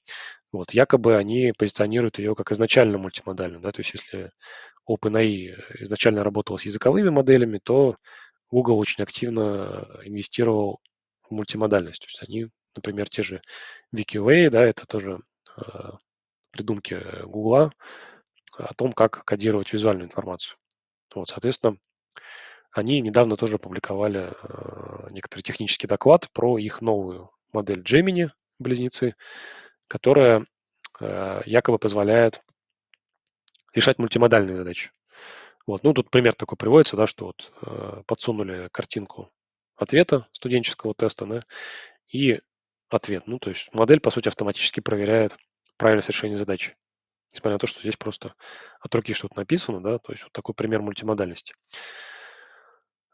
вот, якобы они позиционируют ее как изначально мультимодальную, да, то есть если OpenAI изначально работала с языковыми моделями, то Google очень активно инвестировал в мультимодальность. То есть они, например, те же WikiWay, да, это тоже э, придумки Google о том, как кодировать визуальную информацию. Вот, соответственно, они недавно тоже опубликовали э, некоторый технический доклад про их новую модель Gemini, близнецы, которая э, якобы позволяет решать мультимодальные задачи. Вот. Ну, тут пример такой приводится, да, что вот э, подсунули картинку ответа студенческого теста, да, и ответ. Ну, то есть модель, по сути, автоматически проверяет правильность решения задачи. Несмотря на то, что здесь просто от руки что-то написано, да, то есть вот такой пример мультимодальности.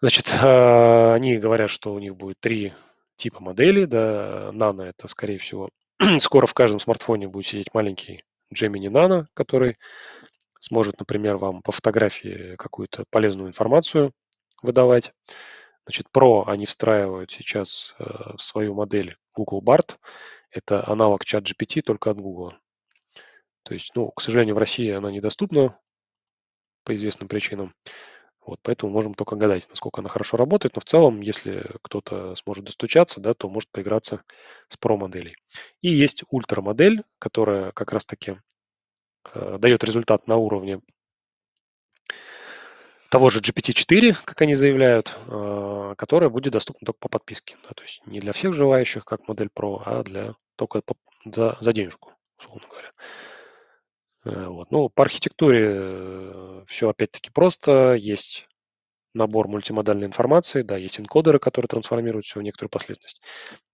Значит, а, они говорят, что у них будет три типа моделей, да, нано – это, скорее всего, Скоро в каждом смартфоне будет сидеть маленький Gemini Nano, который сможет, например, вам по фотографии какую-то полезную информацию выдавать. Значит, Pro они встраивают сейчас э, в свою модель Google BART. Это аналог чат GPT, только от Google. То есть, ну, к сожалению, в России она недоступна по известным причинам. Вот, поэтому можем только гадать, насколько она хорошо работает, но в целом, если кто-то сможет достучаться, да, то может поиграться с Pro-моделей. И есть ультра-модель, которая как раз-таки э, дает результат на уровне того же GPT-4, как они заявляют, э, которая будет доступна только по подписке. Да, то есть не для всех желающих, как модель Pro, а для только по, за, за денежку, условно говоря. Э, вот. Ну, по архитектуре э, все опять-таки просто. Есть набор мультимодальной информации, да, есть энкодеры, которые трансформируют все в некоторую последовательность.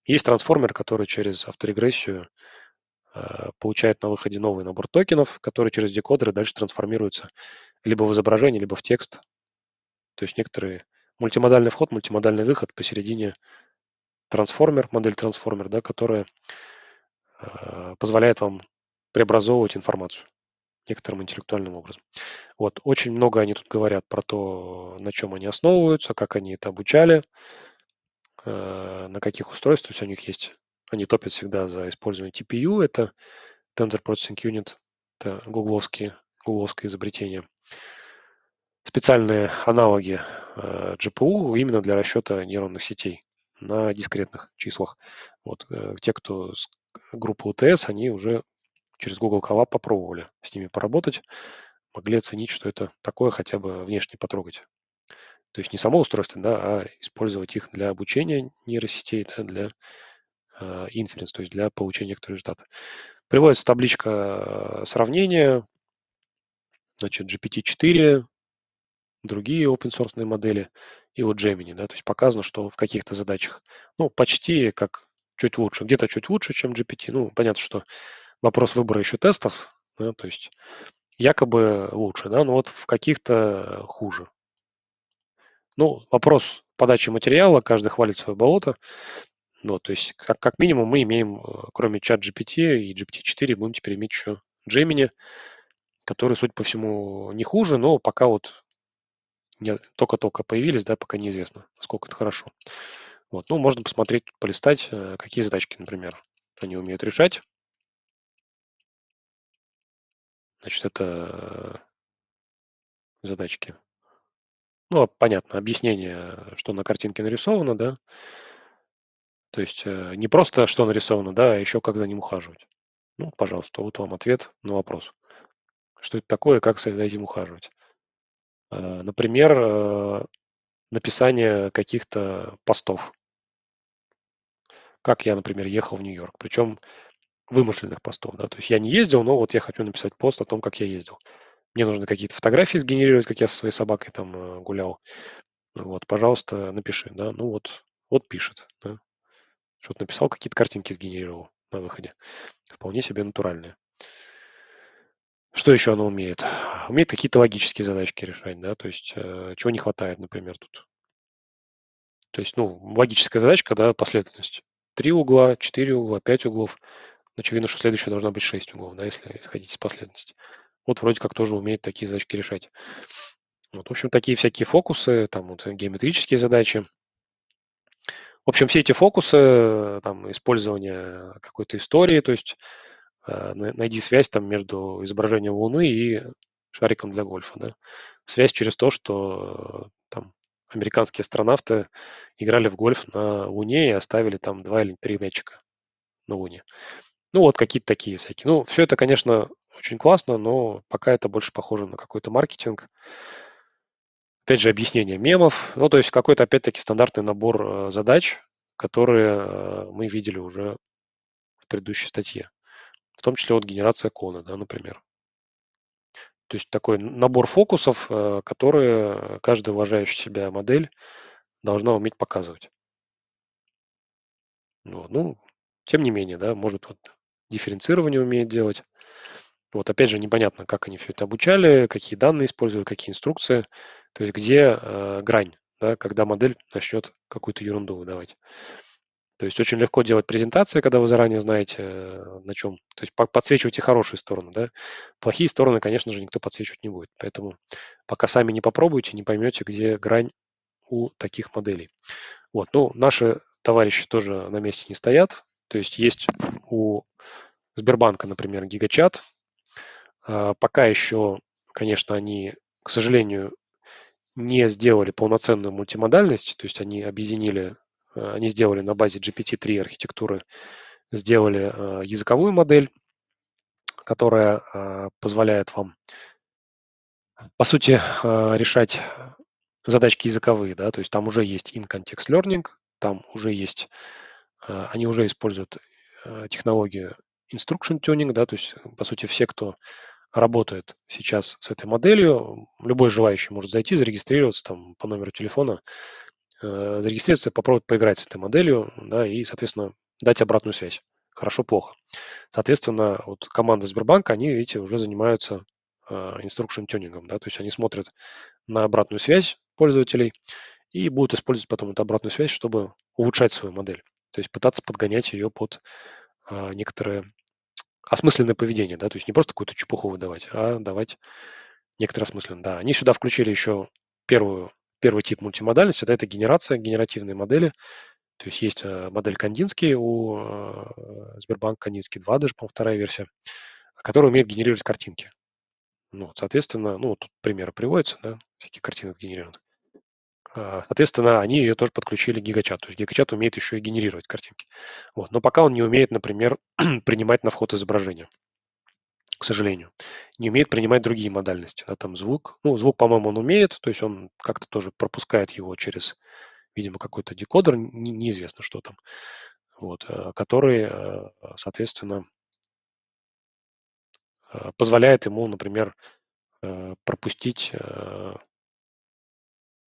Есть трансформер, который через авторегрессию э, получает на выходе новый набор токенов, которые через декодеры дальше трансформируются либо в изображение, либо в текст. То есть некоторые мультимодальный вход, мультимодальный выход, посередине трансформер, модель трансформер, да, которая э, позволяет вам преобразовывать информацию некоторым интеллектуальным образом. Вот, очень много они тут говорят про то, на чем они основываются, как они это обучали, э, на каких устройствах, у них есть, они топят всегда за использование TPU, это Tensor Processing Unit, это гугловские, гугловское изобретение. Специальные аналоги э, GPU именно для расчета нейронных сетей на дискретных числах. Вот э, те, кто с группы УТС, они уже через Google Colab попробовали с ними поработать, могли оценить, что это такое хотя бы внешне потрогать. То есть не само устройство, да, а использовать их для обучения нейросетей, да, для э, inference, то есть для получения некоторых результатов. Приводится табличка сравнения, значит, GPT-4, другие open-source модели и вот Gemini, да, то есть показано, что в каких-то задачах, ну, почти как чуть лучше, где-то чуть лучше, чем GPT, ну, понятно, что вопрос выбора еще тестов, да, то есть якобы лучше, да, но вот в каких-то э, хуже. Ну, вопрос подачи материала, каждый хвалит свое болото. Вот, ну, то есть, как, как минимум, мы имеем, э, кроме чат GPT и GPT-4, будем теперь иметь еще Gemini, которые, судя по всему, не хуже, но пока вот только-только появились, да, пока неизвестно, насколько это хорошо. Вот, ну, можно посмотреть, полистать, э, какие задачки, например, они умеют решать. Значит, это э, задачки. Ну, понятно, объяснение, что на картинке нарисовано, да. То есть э, не просто, что нарисовано, да, а еще как за ним ухаживать. Ну, пожалуйста, вот вам ответ на вопрос. Что это такое, как за этим ухаживать? Э, например, написание каких-то постов. Как я, например, ехал в Нью-Йорк. Причем вымышленных постов. Да? То есть я не ездил, но вот я хочу написать пост о том, как я ездил. Мне нужно какие-то фотографии сгенерировать, как я со своей собакой там э, гулял. Вот, пожалуйста, напиши, да, ну вот, вот пишет, да. Что-то написал, какие-то картинки сгенерировал на выходе. Вполне себе натуральные. Что еще оно умеет? Умеет какие-то логические задачки решать, да, то есть э, чего не хватает, например, тут. То есть, ну, логическая задачка, да, последовательность. Три угла, четыре угла, пять углов – Очевидно, ну, что следующая должна быть 6 углов, да, если исходить из последовательности. Вот вроде как тоже умеет такие задачки решать. Вот, в общем, такие всякие фокусы, там вот геометрические задачи. В общем, все эти фокусы, там, использование какой-то истории, то есть э, найди связь там между изображением Луны и шариком для гольфа, да. Связь через то, что э, там американские астронавты играли в гольф на Луне и оставили там два или три мячика на Луне. Ну, вот какие-то такие всякие. Ну, все это, конечно, очень классно, но пока это больше похоже на какой-то маркетинг. Опять же, объяснение мемов. Ну, то есть какой-то, опять-таки, стандартный набор э, задач, которые э, мы видели уже в предыдущей статье. В том числе вот генерация кона, да, например. То есть такой набор фокусов, э, которые каждая уважающая себя модель должна уметь показывать. Вот. Ну, тем не менее, да, может вот дифференцирование умеет делать. Вот опять же непонятно, как они все это обучали, какие данные используют, какие инструкции, то есть где э, грань, да, когда модель начнет какую-то ерунду выдавать. То есть очень легко делать презентации, когда вы заранее знаете, э, на чем. То есть подсвечивайте хорошие стороны, да. Плохие стороны, конечно же, никто подсвечивать не будет. Поэтому пока сами не попробуйте, не поймете, где грань у таких моделей. Вот, ну, наши товарищи тоже на месте не стоят. То есть есть у Сбербанка, например, гигачат. А, пока еще, конечно, они, к сожалению, не сделали полноценную мультимодальность, то есть они объединили, а, они сделали на базе GPT-3 архитектуры, сделали а, языковую модель, которая позволяет вам, по сути, решать задачки языковые, да, то есть там уже есть in-context learning, там уже есть Э, они уже используют э, технологию instruction tuning, да, то есть, э, по сути, все, кто работает сейчас с этой моделью, любой желающий может зайти, зарегистрироваться там по номеру телефона, зарегистрироваться, попробовать поиграть с этой моделью, да, и, соответственно, дать обратную связь. Хорошо, плохо. Соответственно, вот команда Сбербанка, они, видите, уже занимаются instruction тюнингом, да, то есть они смотрят на обратную связь пользователей и будут использовать потом эту обратную связь, чтобы улучшать свою модель. То есть пытаться подгонять ее под а, некоторые осмысленное поведение, да, то есть не просто какую-то чепуху выдавать, а давать некоторое осмысленное. Да, они сюда включили еще первую, первый тип мультимодальности, да, это генерация, генеративные модели. То есть есть э, модель Кандинский у э, Сбербанка, Кандинский 2 даже, по-моему, вторая версия, которая умеет генерировать картинки. Ну, соответственно, ну, тут примеры приводятся, да, всякие картинки генерированы. А, соответственно, они ее тоже подключили к гигачат. То есть гигачат умеет еще и генерировать картинки. Вот. Но пока он не умеет, например, принимать на вход изображение, к сожалению. Не умеет принимать другие модальности. Да, там звук. Ну, звук, по-моему, он умеет. То есть он как-то тоже пропускает его через, видимо, какой-то декодер, не, неизвестно что там. Вот, э, который, э, соответственно, э, позволяет ему, например, пропустить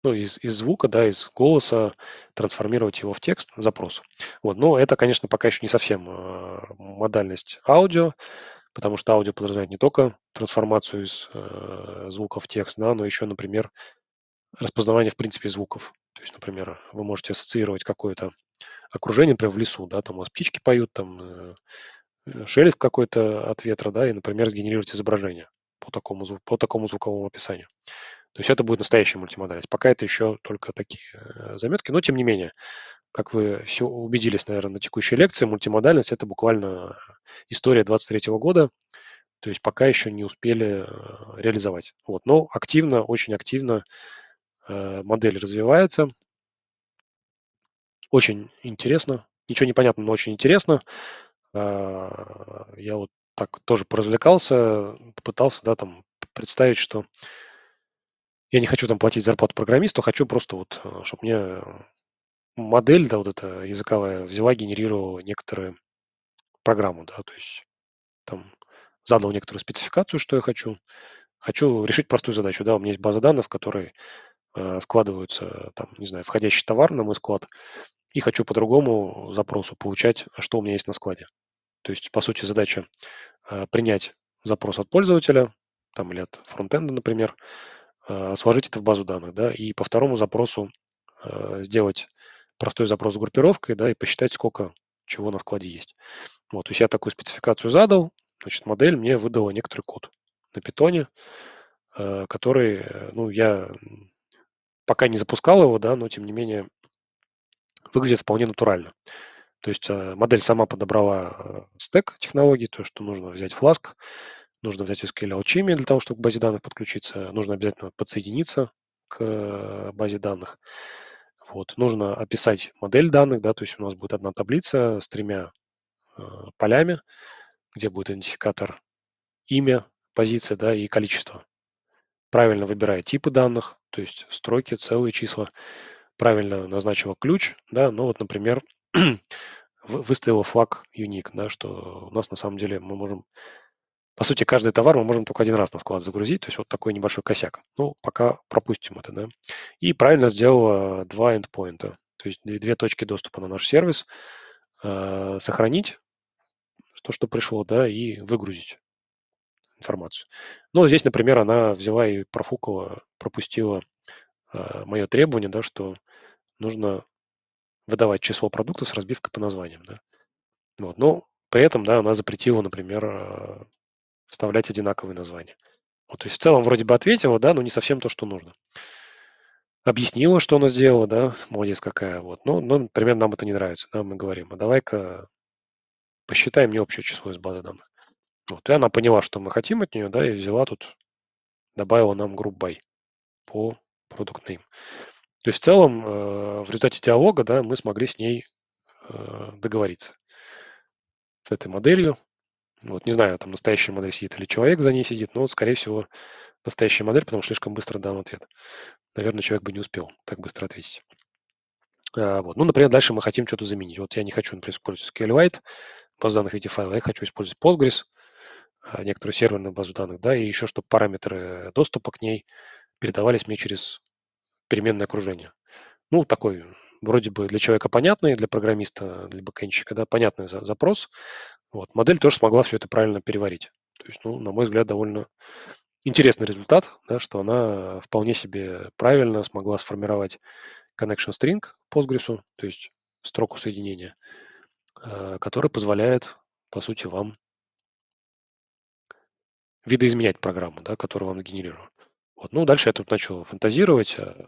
ну, из, из звука, да, из голоса трансформировать его в текст, запрос. Вот, но это, конечно, пока еще не совсем а, модальность аудио, потому что аудио подразумевает не только трансформацию из э, звука в текст, да, но еще, например, распознавание в принципе звуков. То есть, например, вы можете ассоциировать какое-то окружение, например, в лесу, да, там у вас птички поют, там э, шелест какой-то от ветра, да, и, например, сгенерировать изображение по такому, по такому звуковому описанию. То есть это будет настоящая мультимодальность. Пока это еще только такие э, заметки, но тем не менее, как вы все убедились, наверное, на текущей лекции, мультимодальность – это буквально история 23 года, то есть пока еще не успели э, реализовать. Вот. Но активно, очень активно э, модель развивается. Очень интересно. Ничего не понятно, но очень интересно. А, я вот так тоже поразвлекался, попытался да, там представить, что я не хочу там платить зарплату программисту, хочу просто вот, э, чтобы мне э, модель, да, вот эта языковая, взяла, генерировала некоторую программу, да, то есть там задал некоторую спецификацию, что я хочу. Хочу решить простую задачу, да, у меня есть база данных, в которой э, складываются, там, не знаю, входящий товар на мой склад, и хочу по другому запросу получать, что у меня есть на складе. То есть, по сути, задача э, принять запрос от пользователя, там, или от фронтенда, например, Э, сложить это в базу данных, да, и по второму запросу э, сделать простой запрос с группировкой, да, и посчитать, сколько чего на вкладе есть. Вот, то есть я такую спецификацию задал, значит, модель мне выдала некоторый код на питоне, э, который, ну, я пока не запускал его, да, но тем не менее выглядит вполне натурально. То есть модель сама подобрала стек технологий, то, что нужно взять фласк, нужно взять SQL алчимия для того, чтобы к базе данных подключиться, нужно обязательно подсоединиться к э, базе данных. Вот. Нужно описать модель данных, да, то есть у нас будет одна таблица с тремя э, полями, где будет идентификатор имя, позиция, да, и количество. Правильно выбирая типы данных, то есть строки, целые числа, правильно назначила ключ, да, ну вот, например, выставила флаг unique, да, что у нас на самом деле мы можем по сути, каждый товар мы можем только один раз на склад загрузить, то есть вот такой небольшой косяк. Ну, пока пропустим это, да. И правильно сделал э, два эндпоинта, то есть две точки доступа на наш сервис, э, сохранить то, что пришло, да, и выгрузить информацию. Ну, здесь, например, она взяла и профукала, пропустила э, мое требование, да, что нужно выдавать число продуктов с разбивкой по названиям, да. Вот, но при этом, да, она запретила, например, э, вставлять одинаковые названия. Вот, то есть в целом вроде бы ответила, да, но не совсем то, что нужно. Объяснила, что она сделала, да, молодец какая. Вот. Но, ну, но, ну, например, нам это не нравится. Да, мы говорим, а давай-ка посчитаем не общее число из базы данных. Вот. И она поняла, что мы хотим от нее, да, и взяла тут, добавила нам group by по product name. То есть в целом э, в результате диалога да, мы смогли с ней э, договориться с этой моделью. Ну, вот, не знаю, там настоящая модель сидит или человек за ней сидит, но, скорее всего, настоящая модель, потому что слишком быстро дан ответ. Наверное, человек бы не успел так быстро ответить. А, вот. Ну, например, дальше мы хотим что-то заменить. Вот я не хочу, например, использовать SQLite, базу данных в виде файла, я хочу использовать Postgres, а, некоторую серверную базу данных, да, и еще, чтобы параметры доступа к ней передавались мне через переменное окружение. Ну, такой вроде бы для человека понятный, для программиста, для бэкэнщика, да, понятный за, запрос. Вот. Модель тоже смогла все это правильно переварить. То есть, ну, на мой взгляд, довольно интересный результат, да, что она вполне себе правильно смогла сформировать connection string Postgres, то есть строку соединения, э, который позволяет, по сути, вам видоизменять программу, да, которую вам генерируют. Вот. Ну, дальше я тут начал фантазировать. А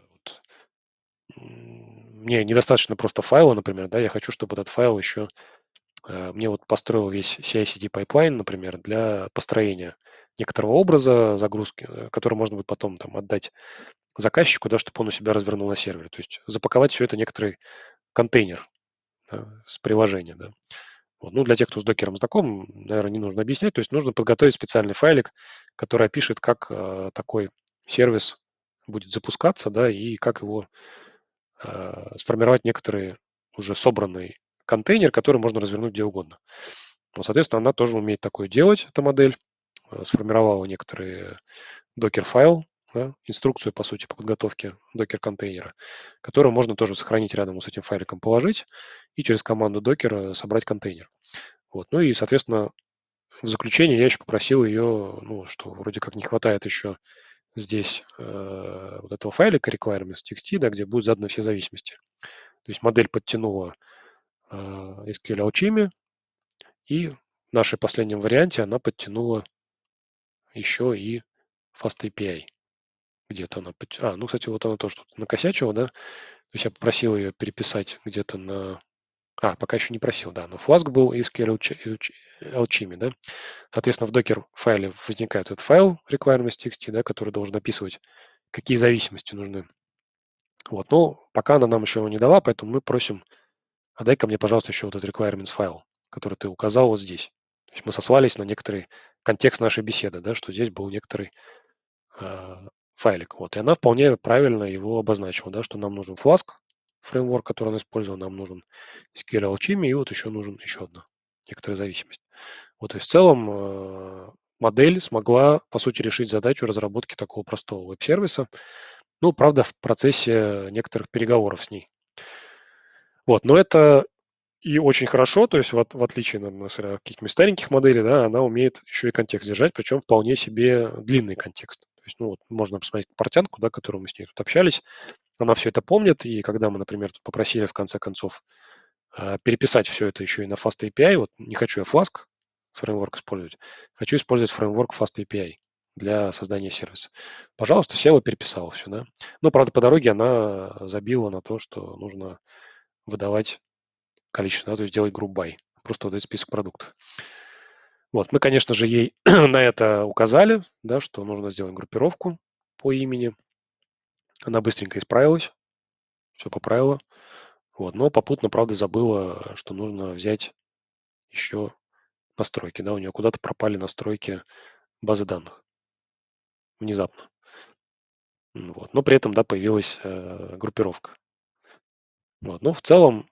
вот мне недостаточно просто файла, например, да, я хочу, чтобы этот файл еще э, мне вот построил весь CI-CD пайплайн, например, для построения некоторого образа загрузки, э, который можно будет потом там отдать заказчику, да, чтобы он у себя развернул на сервере. То есть запаковать все это некоторый контейнер да, с приложения. Да. Вот. Ну, для тех, кто с докером знаком, наверное, не нужно объяснять. То есть нужно подготовить специальный файлик, который опишет, как э, такой сервис будет запускаться, да, и как его а, сформировать некоторый уже собранный контейнер, который можно развернуть где угодно. Ну, соответственно, она тоже умеет такое делать, эта модель. А, сформировала некоторые докер-файл, да, инструкцию, по сути, по подготовке докер-контейнера, которую можно тоже сохранить рядом с этим файликом, положить и через команду докер собрать контейнер. Вот. Ну и, соответственно, в заключение я еще попросил ее, ну, что вроде как не хватает еще здесь э, вот этого файлика requirements.txt, да, где будут заданы все зависимости. То есть модель подтянула э, SQL Alchemy, и в нашей последнем варианте она подтянула еще и Fast API. Где-то она... А, ну, кстати, вот она тоже тут накосячила, да? То есть я попросил ее переписать где-то на а, пока еще не просил, да. Но Flask был и SQL Alchemy, да. Соответственно, в Docker файле возникает этот файл requirements.txt, да, который должен описывать, какие зависимости нужны. Вот, но пока она нам еще его не дала, поэтому мы просим, а дай ко мне, пожалуйста, еще вот этот requirements файл, который ты указал вот здесь. То есть мы сослались на некоторый контекст нашей беседы, да, что здесь был некоторый э, файлик. Вот, и она вполне правильно его обозначила, да, что нам нужен Flask, фреймворк, который он использовал, нам нужен SQL Alchemy, и вот еще нужен еще одна некоторая зависимость. Вот, то есть в целом э, модель смогла, по сути, решить задачу разработки такого простого веб-сервиса, ну, правда, в процессе некоторых переговоров с ней. Вот, но это и очень хорошо, то есть в, в отличие, наверное, от каких-нибудь стареньких моделей, да, она умеет еще и контекст держать, причем вполне себе длинный контекст. То есть, ну, вот можно посмотреть портянку, да, которую мы с ней тут общались, она все это помнит, и когда мы, например, попросили в конце концов э, переписать все это еще и на Fast API, вот не хочу я Flask фреймворк использовать, хочу использовать фреймворк Fast API для создания сервиса. Пожалуйста, SEO переписала все, да. Но, правда, по дороге она забила на то, что нужно выдавать количество, да, то есть делать грубай, просто выдать список продуктов. Вот, мы, конечно же, ей на это указали, да, что нужно сделать группировку по имени, она быстренько исправилась, все поправила. Вот, но попутно, правда, забыла, что нужно взять еще настройки. Да, у нее куда-то пропали настройки базы данных. Внезапно. Вот. Но при этом, да, появилась э, группировка. Вот. но в целом,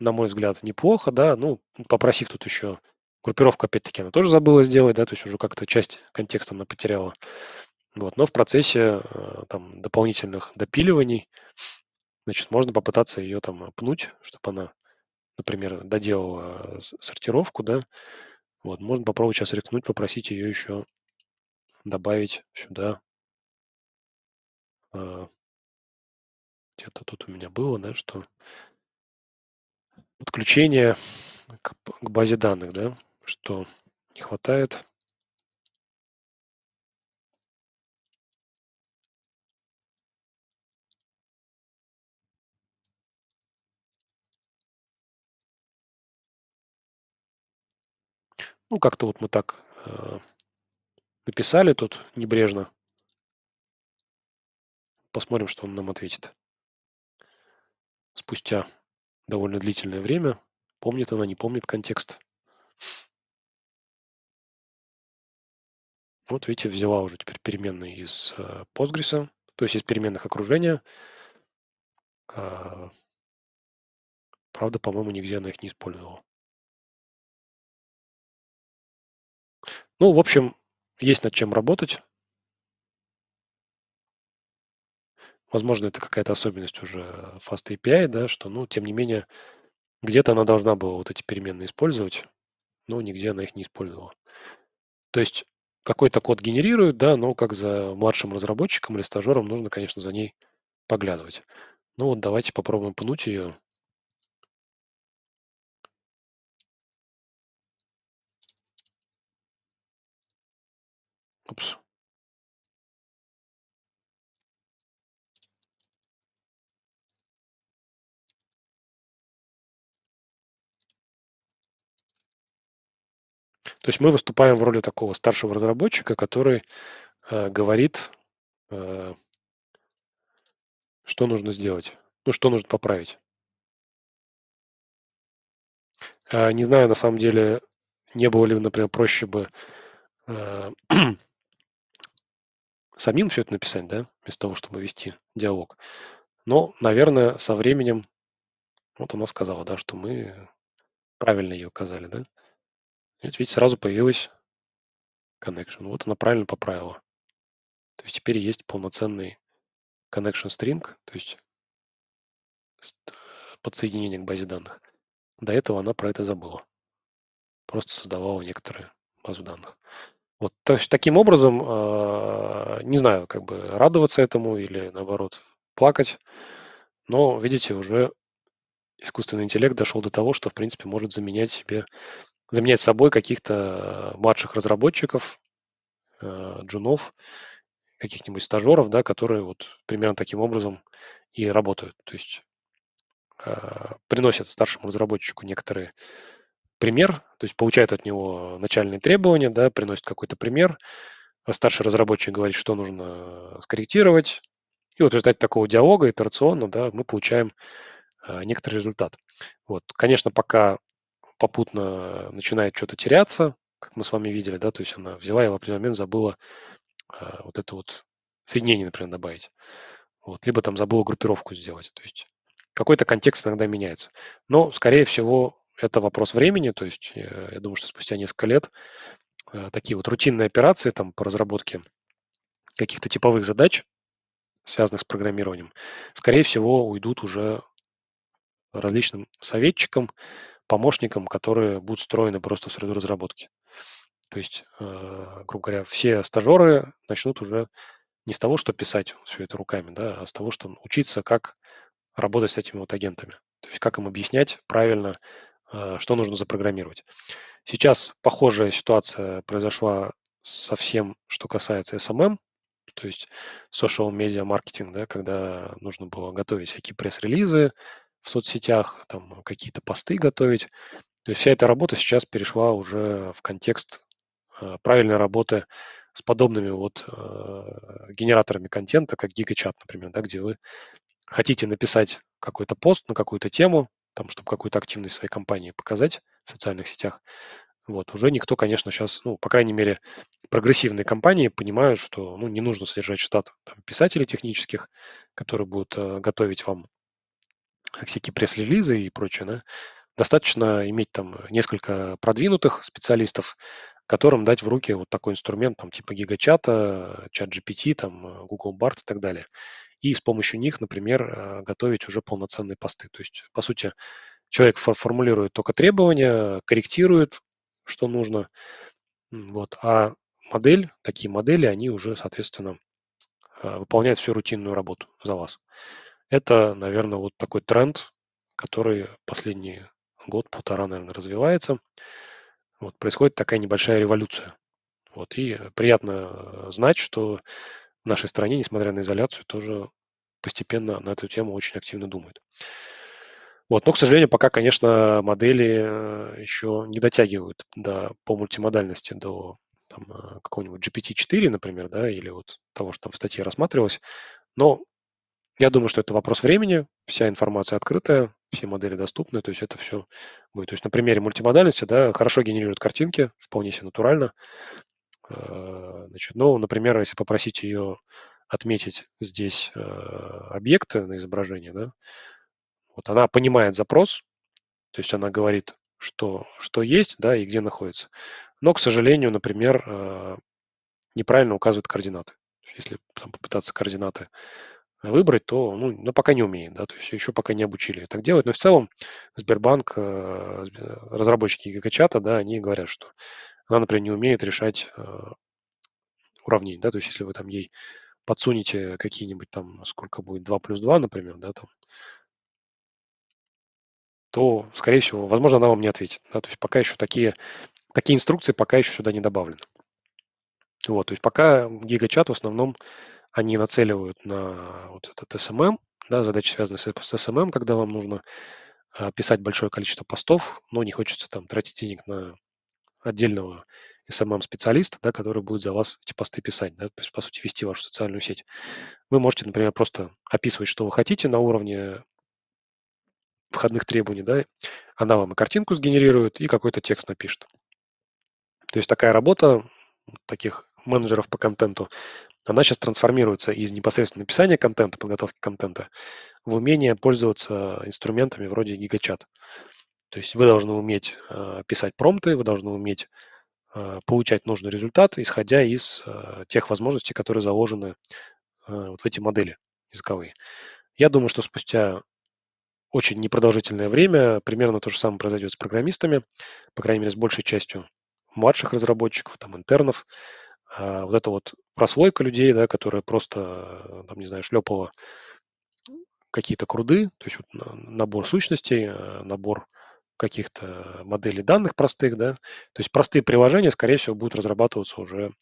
на мой взгляд, неплохо, да. Ну, попросив тут еще группировку, опять-таки, она тоже забыла сделать, да, то есть уже как-то часть контекста она потеряла. Вот, но в процессе э, там, дополнительных допиливаний значит, можно попытаться ее там пнуть, чтобы она, например, доделала сортировку, да, вот, можно попробовать сейчас рекнуть, попросить ее еще добавить сюда. Э, где-то тут у меня было, да, что подключение к базе данных, да, что не хватает. Ну, как-то вот мы так э, написали тут небрежно. Посмотрим, что он нам ответит. Спустя довольно длительное время. Помнит она, не помнит контекст. Вот видите, взяла уже теперь переменные из э, Postgres, то есть из переменных окружения. А, правда, по-моему, нигде она их не использовала. Ну, в общем, есть над чем работать. Возможно, это какая-то особенность уже Fast API, да, что, ну, тем не менее, где-то она должна была вот эти переменные использовать, но нигде она их не использовала. То есть какой-то код генерирует, да, но как за младшим разработчиком или стажером нужно, конечно, за ней поглядывать. Ну вот давайте попробуем пнуть ее jacobs То есть мы выступаем в роли такого старшего разработчика, который э, говорит, э, что нужно сделать, ну что нужно поправить. Э, не знаю, на самом деле, не было ли, например, проще бы э, самим все это написать, да, вместо того, чтобы вести диалог. Но, наверное, со временем, вот она сказала, да, что мы правильно ее указали, да. И вот, видите, сразу появилась connection. Вот она правильно поправила. То есть теперь есть полноценный connection string, то есть э, подсоединение к базе данных. До этого она про это забыла. Просто создавала некоторые базу данных. Вот то есть, таким образом, а, не знаю, как бы радоваться этому или наоборот плакать, но, видите, уже искусственный интеллект дошел до того, что, в принципе, может заменять себе, заменять собой каких-то младших разработчиков, э, джунов, каких-нибудь стажеров, да, которые вот примерно таким образом и работают. То есть а, приносят старшему разработчику некоторые пример, то есть получает от него начальные требования, да, приносит какой-то пример, а старший разработчик говорит, что нужно э, скорректировать, и вот в результате такого диалога итерационно да, мы получаем э, некоторый результат. Вот. Конечно, пока попутно начинает что-то теряться, как мы с вами видели, да, то есть она взяла и в определенный момент забыла э, вот это вот соединение, например, добавить. Вот. Либо там забыла группировку сделать. То есть какой-то контекст иногда меняется. Но, скорее всего, это вопрос времени, то есть э, я, думаю, что спустя несколько лет э, такие вот рутинные операции там по разработке каких-то типовых задач, связанных с программированием, скорее всего, уйдут уже различным советчикам, помощникам, которые будут встроены просто в среду разработки. То есть, э, грубо говоря, все стажеры начнут уже не с того, что писать все это руками, да, а с того, что учиться, как работать с этими вот агентами. То есть как им объяснять правильно, Э, что нужно запрограммировать. Сейчас похожая ситуация произошла со всем, что касается SMM, то есть social media маркетинг, да, когда нужно было готовить всякие пресс-релизы в соцсетях, там какие-то посты готовить. То есть вся эта работа сейчас перешла уже в контекст э, правильной работы с подобными вот э, генераторами контента, как GigaChat, например, да, где вы хотите написать какой-то пост на какую-то тему, там, чтобы какую-то активность своей компании показать в социальных сетях, вот, уже никто, конечно, сейчас, ну, по крайней мере, прогрессивные компании понимают, что, ну, не нужно содержать штат там, писателей технических, которые будут э, готовить вам всякие пресс-релизы и прочее, да. Достаточно иметь там несколько продвинутых специалистов, которым дать в руки вот такой инструмент, там, типа гигачата, чат GPT, там, э, Google Bart и так далее и с помощью них, например, э, готовить уже полноценные посты. То есть, по сути, человек формулирует только требования, корректирует, что нужно, вот, а модель, такие модели, они уже, соответственно, э, выполняют всю рутинную работу за вас. Это, наверное, вот такой тренд, который последний год-полтора, наверное, развивается. Вот происходит такая небольшая революция. Вот, и приятно э, знать, что в нашей стране, несмотря на изоляцию, тоже постепенно на эту тему очень активно думают. Вот. Но, к сожалению, пока, конечно, модели э, еще не дотягивают до, по мультимодальности до там, э, какого-нибудь GPT-4, например, да, или вот того, что там в статье рассматривалось. Но я думаю, что это вопрос времени, вся информация открытая, все модели доступны, то есть это все будет. То есть на примере мультимодальности, да, хорошо генерируют картинки, вполне себе натурально, Э, значит, ну, например, если попросить ее отметить здесь э, объекты на изображении, да, вот она понимает запрос, то есть она говорит, что, что есть, да, и где находится. Но, к сожалению, например, э, неправильно указывает координаты. Если там, попытаться координаты выбрать, то ну, ну, пока не умеет, да, то есть еще пока не обучили так делать. Но в целом Сбербанк, разработчики гигачата, да, они говорят, что она, например, не умеет решать э, уравнений, да, то есть если вы там ей подсунете какие-нибудь там, сколько будет 2 плюс 2, например, да, там, то, скорее всего, возможно, она вам не ответит. Да, то есть пока еще такие, такие инструкции пока еще сюда не добавлены. Вот, то есть пока гигачат в основном они нацеливают на вот этот SMM, да, задачи связанные с, с SMM, когда вам нужно э, писать большое количество постов, но не хочется там тратить денег на отдельного SMM специалиста, да, который будет за вас эти посты писать, да, то есть, по сути, вести вашу социальную сеть. Вы можете, например, просто описывать, что вы хотите на уровне входных требований, да, она вам и картинку сгенерирует, и какой-то текст напишет. То есть такая работа таких менеджеров по контенту, она сейчас трансформируется из непосредственно написания контента, подготовки контента, в умение пользоваться инструментами вроде гигачат. То есть вы должны уметь э, писать промпты, вы должны уметь э, получать нужный результат, исходя из э, тех возможностей, которые заложены вот в эти модели языковые. Я думаю, что спустя очень непродолжительное время примерно то же самое произойдет с программистами, по крайней мере, с большей частью младших разработчиков, там, интернов. А, вот эта вот прослойка людей, да, которая просто, там, не знаю, шлепала какие-то круды, то есть вот набор сущностей, набор каких-то моделей данных простых, да. То есть простые приложения, скорее всего, будут разрабатываться уже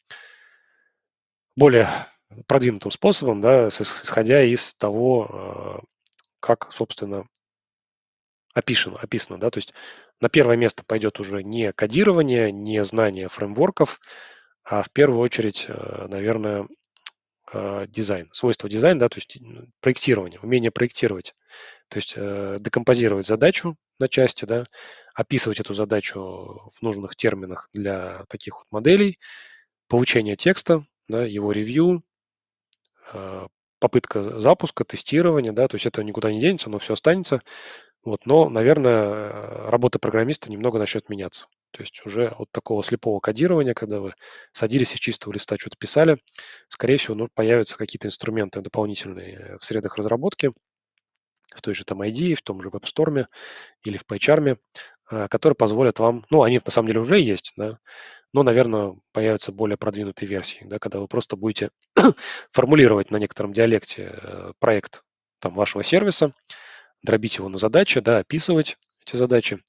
более продвинутым способом, да, исходя из того, э, как, собственно, описано, описано, да, то есть на первое место пойдет уже не кодирование, не знание фреймворков, а в первую очередь, э, наверное, э, дизайн, свойства дизайна, да, то есть проектирование, умение проектировать то есть э, декомпозировать задачу на части, да, описывать эту задачу в нужных терминах для таких вот моделей, получение текста, да, его ревью, э, попытка запуска, тестирование, да, то есть это никуда не денется, но все останется. Вот, но, наверное, работа программиста немного начнет меняться. То есть уже от такого слепого кодирования, когда вы садились и с чистого листа что-то писали, скорее всего, ну, появятся какие-то инструменты дополнительные э, в средах разработки, в той же там ID, в том же WebStorm или в PyCharm, а, которые позволят вам, ну, они на самом деле уже есть, да, но, наверное, появятся более продвинутые версии, да, когда вы просто будете формулировать на некотором диалекте э, проект там, вашего сервиса, дробить его на задачи, да, описывать эти задачи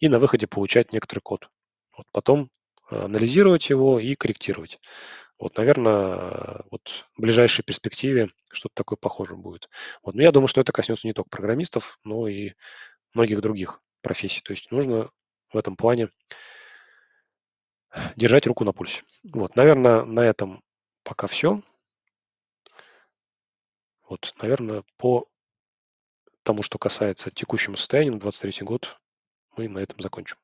и на выходе получать некоторый код. Вот потом э, анализировать его и корректировать. Вот, наверное, вот в ближайшей перспективе что-то такое похожее будет. Вот. Но я думаю, что это коснется не только программистов, но и многих других профессий. То есть нужно в этом плане держать руку на пульсе. Вот, наверное, на этом пока все. Вот, наверное, по тому, что касается текущему состоянию на 23 год, мы на этом закончим.